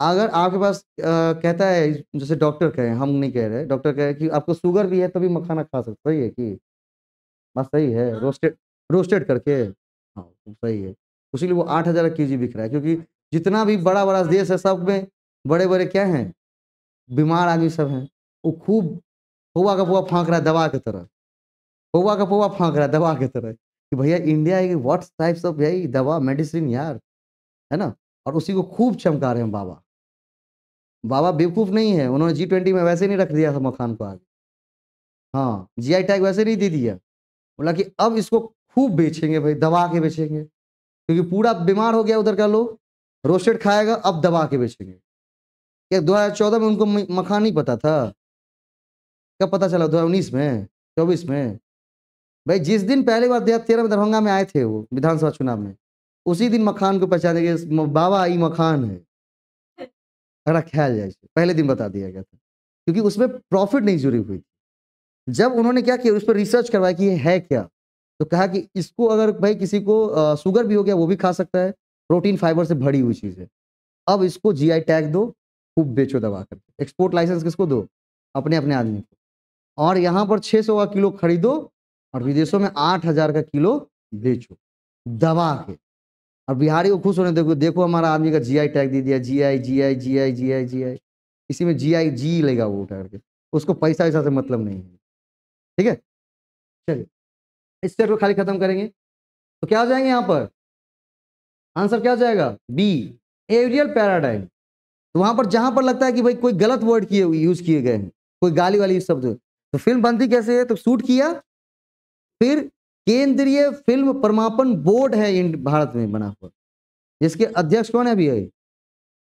अगर आपके पास आ, कहता है जैसे डॉक्टर कहे हम नहीं कह रहे डॉक्टर कहे कि आपको शुगर भी है तभी मखाना खा सकते सही है कि बस सही है रोस्टेड हाँ। रोस्टेड करके हाँ तो सही है उसी वो आठ हज़ार के जी बिक रहा है क्योंकि जितना भी बड़ा बड़ा देश है सब में बड़े बड़े क्या हैं बीमार आदमी सब हैं वो खूब पौवा का पौवा फाँक रहा है दवा की तरह पौवा का पौवा फाँक रहा है दवा की तरह कि भैया इंडिया है व्हाट टाइप्स ऑफ यही दवा मेडिसिन यार है ना और उसी को खूब चमका रहे हैं बाबा बाबा बेवकूफ़ नहीं है उन्होंने जी ट्वेंटी में वैसे नहीं रख दिया था मखान को आगे हाँ जी आई टैग वैसे नहीं दे दिया बोला कि अब इसको खूब बेचेंगे भाई दबा के बेचेंगे क्योंकि पूरा बीमार हो गया उधर का लोग रोस्टेड खाएगा अब दबा के बेचेंगे क्या चौदह में उनको मखान नहीं पता था कब पता चला दो हज़ार उन्नीस में चौबीस में भाई जिस दिन पहली बार दो तेरह में दरभंगा में आए थे वो विधानसभा चुनाव में उसी दिन मखान को पहचाने गए बाबा आई मखान है अरे ख्याल जाए पहले दिन बता दिया गया था क्योंकि उसमें प्रॉफिट नहीं जुड़ी हुई थी जब उन्होंने क्या किया उस पर रिसर्च करवाया कि ये है क्या तो कहा कि इसको अगर भाई किसी को शुगर भी हो गया वो भी खा सकता है प्रोटीन फाइबर से भरी हुई चीज़ है अब इसको जीआई टैग दो खूब बेचो दबा कर एक्सपोर्ट लाइसेंस किसको दो अपने अपने आदमी को और यहाँ पर 600 का किलो खरीदो और विदेशों में 8000 का किलो बेचो दबा के और बिहारी को खुश होने देखो देखो हमारा आदमी का जी टैग दे दिया आई जी आई जी आई इसी में जी आई जी लेगा वो उठा करके उसको पैसा वैसा से मतलब नहीं है ठीक है चलिए इस स्टेप को खाली खत्म करेंगे तो क्या हो जाएंगे यहाँ पर आंसर क्या हो जाएगा बी एरियल पैराडाइम तो वहां पर जहां पर लगता है कि भाई कोई गलत वर्ड किए यूज किए गए हैं कोई गाली वाली शब्द तो फिल्म बनती कैसे है तो शूट किया फिर केंद्रीय फिल्म परमापन बोर्ड है भारत में बना हुआ जिसके अध्यक्ष कौन है अभी तो है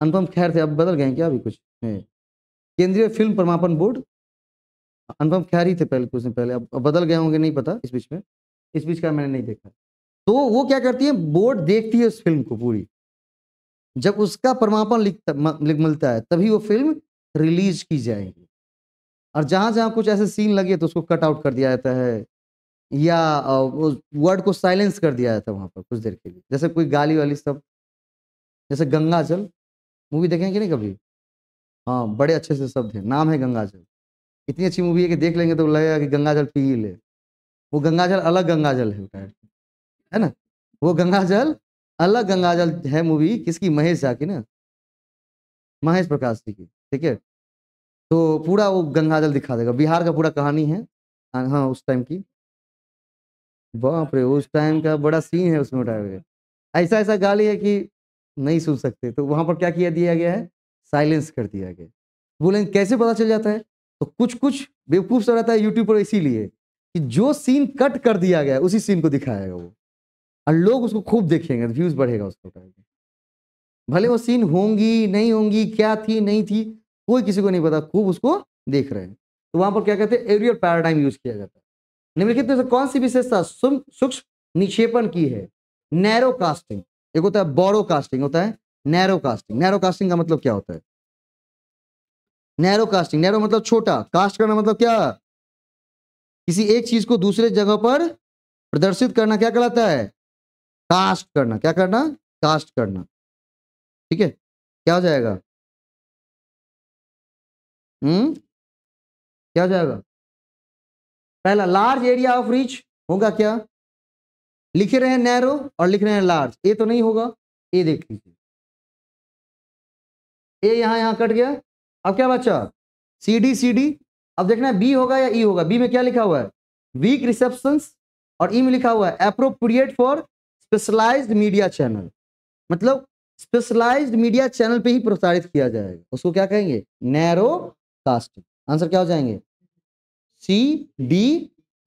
अनुपम खैर थे अब बदल गए क्या अभी कुछ केंद्रीय फिल्म परमापन बोर्ड अनुपम खैर ही थे पहले कुछ दिन पहले अब बदल गए होंगे नहीं पता इस बीच में इस बीच का मैंने नहीं देखा तो वो क्या करती है बोर्ड देखती है उस फिल्म को पूरी जब उसका परमापन मिलता है तभी वो फिल्म रिलीज की जाएगी और जहाँ जहाँ कुछ ऐसे सीन लगे तो उसको कट आउट कर दिया जाता है या वर्ड को साइलेंस कर दिया जाता है वहाँ पर कुछ देर के लिए जैसे कोई गाली वाली सब जैसे गंगा जल मूवी देखेंगे कि नहीं कभी हाँ बड़े अच्छे से शब्द हैं नाम है गंगा जल इतनी अच्छी मूवी है कि देख लेंगे तो लगेगा कि गंगा जल पी ही ले वो गंगा जल अलग गंगा जल है है ना वो गंगा जल अलग गंगा जल है मूवी किसकी महेश झा की ना महेश प्रकाश जी की ठीक है तो पूरा वो गंगा जल दिखा देगा बिहार का पूरा कहानी है हाँ उस टाइम की बाप रे उस टाइम का बड़ा सीन है उसमें उठाया हुए ऐसा ऐसा गाली है कि नहीं सुन सकते तो वहां पर क्या किया दिया गया है साइलेंस कर दिया गया बोले कैसे पता चल जाता है तो कुछ कुछ बेवकूफ सा रहता है यूट्यूब पर इसीलिए कि जो सीन कट कर दिया गया उसी सीन को दिखाएगा वो और लोग उसको खूब देखेंगे व्यूज बढ़ेगा उसको करेंगे भले वो सीन होंगी नहीं होंगी क्या थी नहीं थी कोई किसी को नहीं पता खूब उसको देख रहे हैं तो वहां पर क्या कहते हैं एरियल पैराडाइम यूज किया जाता है निम्नलिखित में से कौन सी विशेषता सूक्ष्म निक्षेपण की है नैरो कास्टिंग एक होता है बोरो कास्टिंग होता है नैरो कास्टिंग नैरो कास्टिंग का मतलब क्या होता है नैरो कास्टिंग नैरो मतलब छोटा कास्ट करना मतलब क्या किसी एक चीज को दूसरे जगह पर प्रदर्शित करना क्या कहलाता है कास्ट करना क्या करना कास्ट करना ठीक है क्या हो जाएगा हम्म क्या हो जाएगा पहला लार्ज एरिया ऑफ रीच होगा क्या लिख रहे हैं नैरो और लिख रहे हैं लार्ज ए तो नहीं होगा ए देख लीजिए ए यहां यहां कट गया अब क्या बचा सी डी सी डी अब देखना है बी होगा या ई e होगा बी में क्या लिखा हुआ है वीक रिसेप्शन और ई e में लिखा हुआ है appropriate for specialize media channel मतलब स्पेशलाइज मीडिया चैनल पे ही प्रसारित किया जाएगा उसको क्या कहेंगे नैरो कास्टिंग आंसर क्या हो जाएंगे सी डी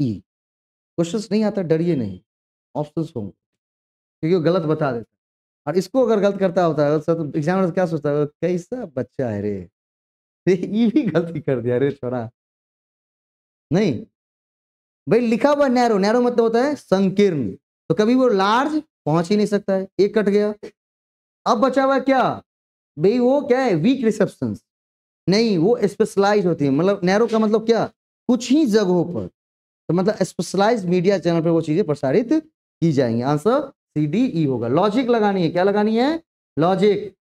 ई क्वेश्चन नहीं आता डरिए नहीं ऑप्शन होंगे क्योंकि वो गलत बता देता और इसको अगर गलत करता होता है तो एग्जामिनर क्या सोचता है कैसा बच्चा है रे ये भी गलती कर दिया रे छोड़ा नहीं भाई लिखा हुआ नैरो नैरो मतलब होता है संकीर्ण तो कभी वो लार्ज पहुंच ही नहीं सकता है एक कट गया अब बचा हुआ क्या भाई वो क्या है वीक रिसेप्शन नहीं वो स्पेशलाइज होती है मतलब नैरो का मतलब क्या कुछ ही जगहों पर तो मतलब स्पेशलाइज मीडिया चैनल पर वो चीजें प्रसारित की जाएंगी आंसर सी डी ई होगा लॉजिक लगानी है क्या लगानी है लॉजिक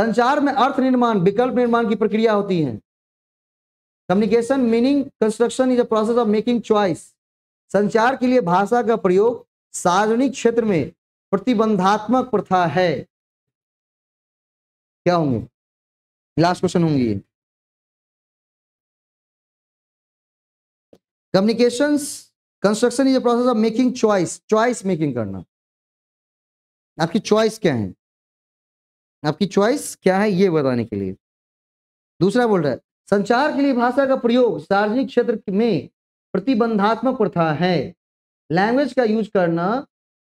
संचार में अर्थ निर्माण विकल्प निर्माण की प्रक्रिया होती है communication meaning construction is a process of making choice संचार के लिए भाषा का प्रयोग सार्वजनिक क्षेत्र में प्रतिबंधात्मक प्रथा है क्या होंगे लास्ट क्वेश्चन होंगे communication construction is a process of making choice choice making करना आपकी चॉइस क्या है आपकी चॉइस क्या है ये बताने के लिए दूसरा बोल रहा है संचार के लिए भाषा का प्रयोग सार्वजनिक क्षेत्र में प्रतिबंधात्मक प्रथा है लैंग्वेज का यूज करना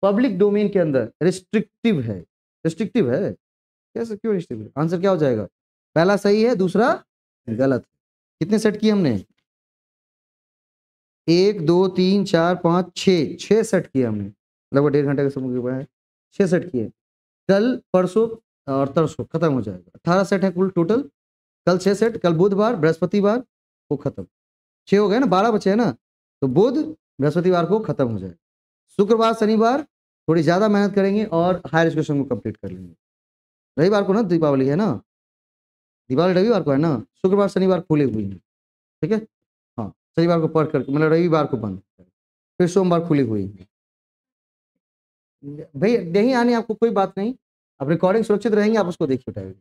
पब्लिक डोमेन के अंदर रिस्ट्रिक्टिव है रिस्ट्रिक्टिव है कैसे क्यों रिस्ट्रिक्टिव आंसर क्या हो जाएगा पहला सही है दूसरा गलत कितने सेट किए हमने एक दो तीन चार पाँच छः छः सेट किए हमने लगभग डेढ़ घंटे का समय के है छः सेट किए कल परसों और तरसों खत्म हो जाएगा अट्ठारह सेट है कुल टोटल कल छः सेट कल बुधवार बृहस्पतिवार को खत्म छः हो गए ना बारह बचे हैं ना तो बुध बृहस्पतिवार को खत्म हो जाए शुक्रवार शनिवार थोड़ी ज़्यादा मेहनत करेंगे और हायर एजुकेशन को कंप्लीट कर लेंगे रविवार को ना दीपावली है ना दीपावली रविवार को है ना शुक्रवार शनिवार खुले हुए हैं ठीक है हाँ शनिवार को पढ़ करके मतलब रविवार को बंद फिर सोमवार खुली हुई है भाई नहीं आने आपको कोई बात नहीं आप रिकॉर्डिंग सुरक्षित रहेंगे आप उसको देखिए टाइम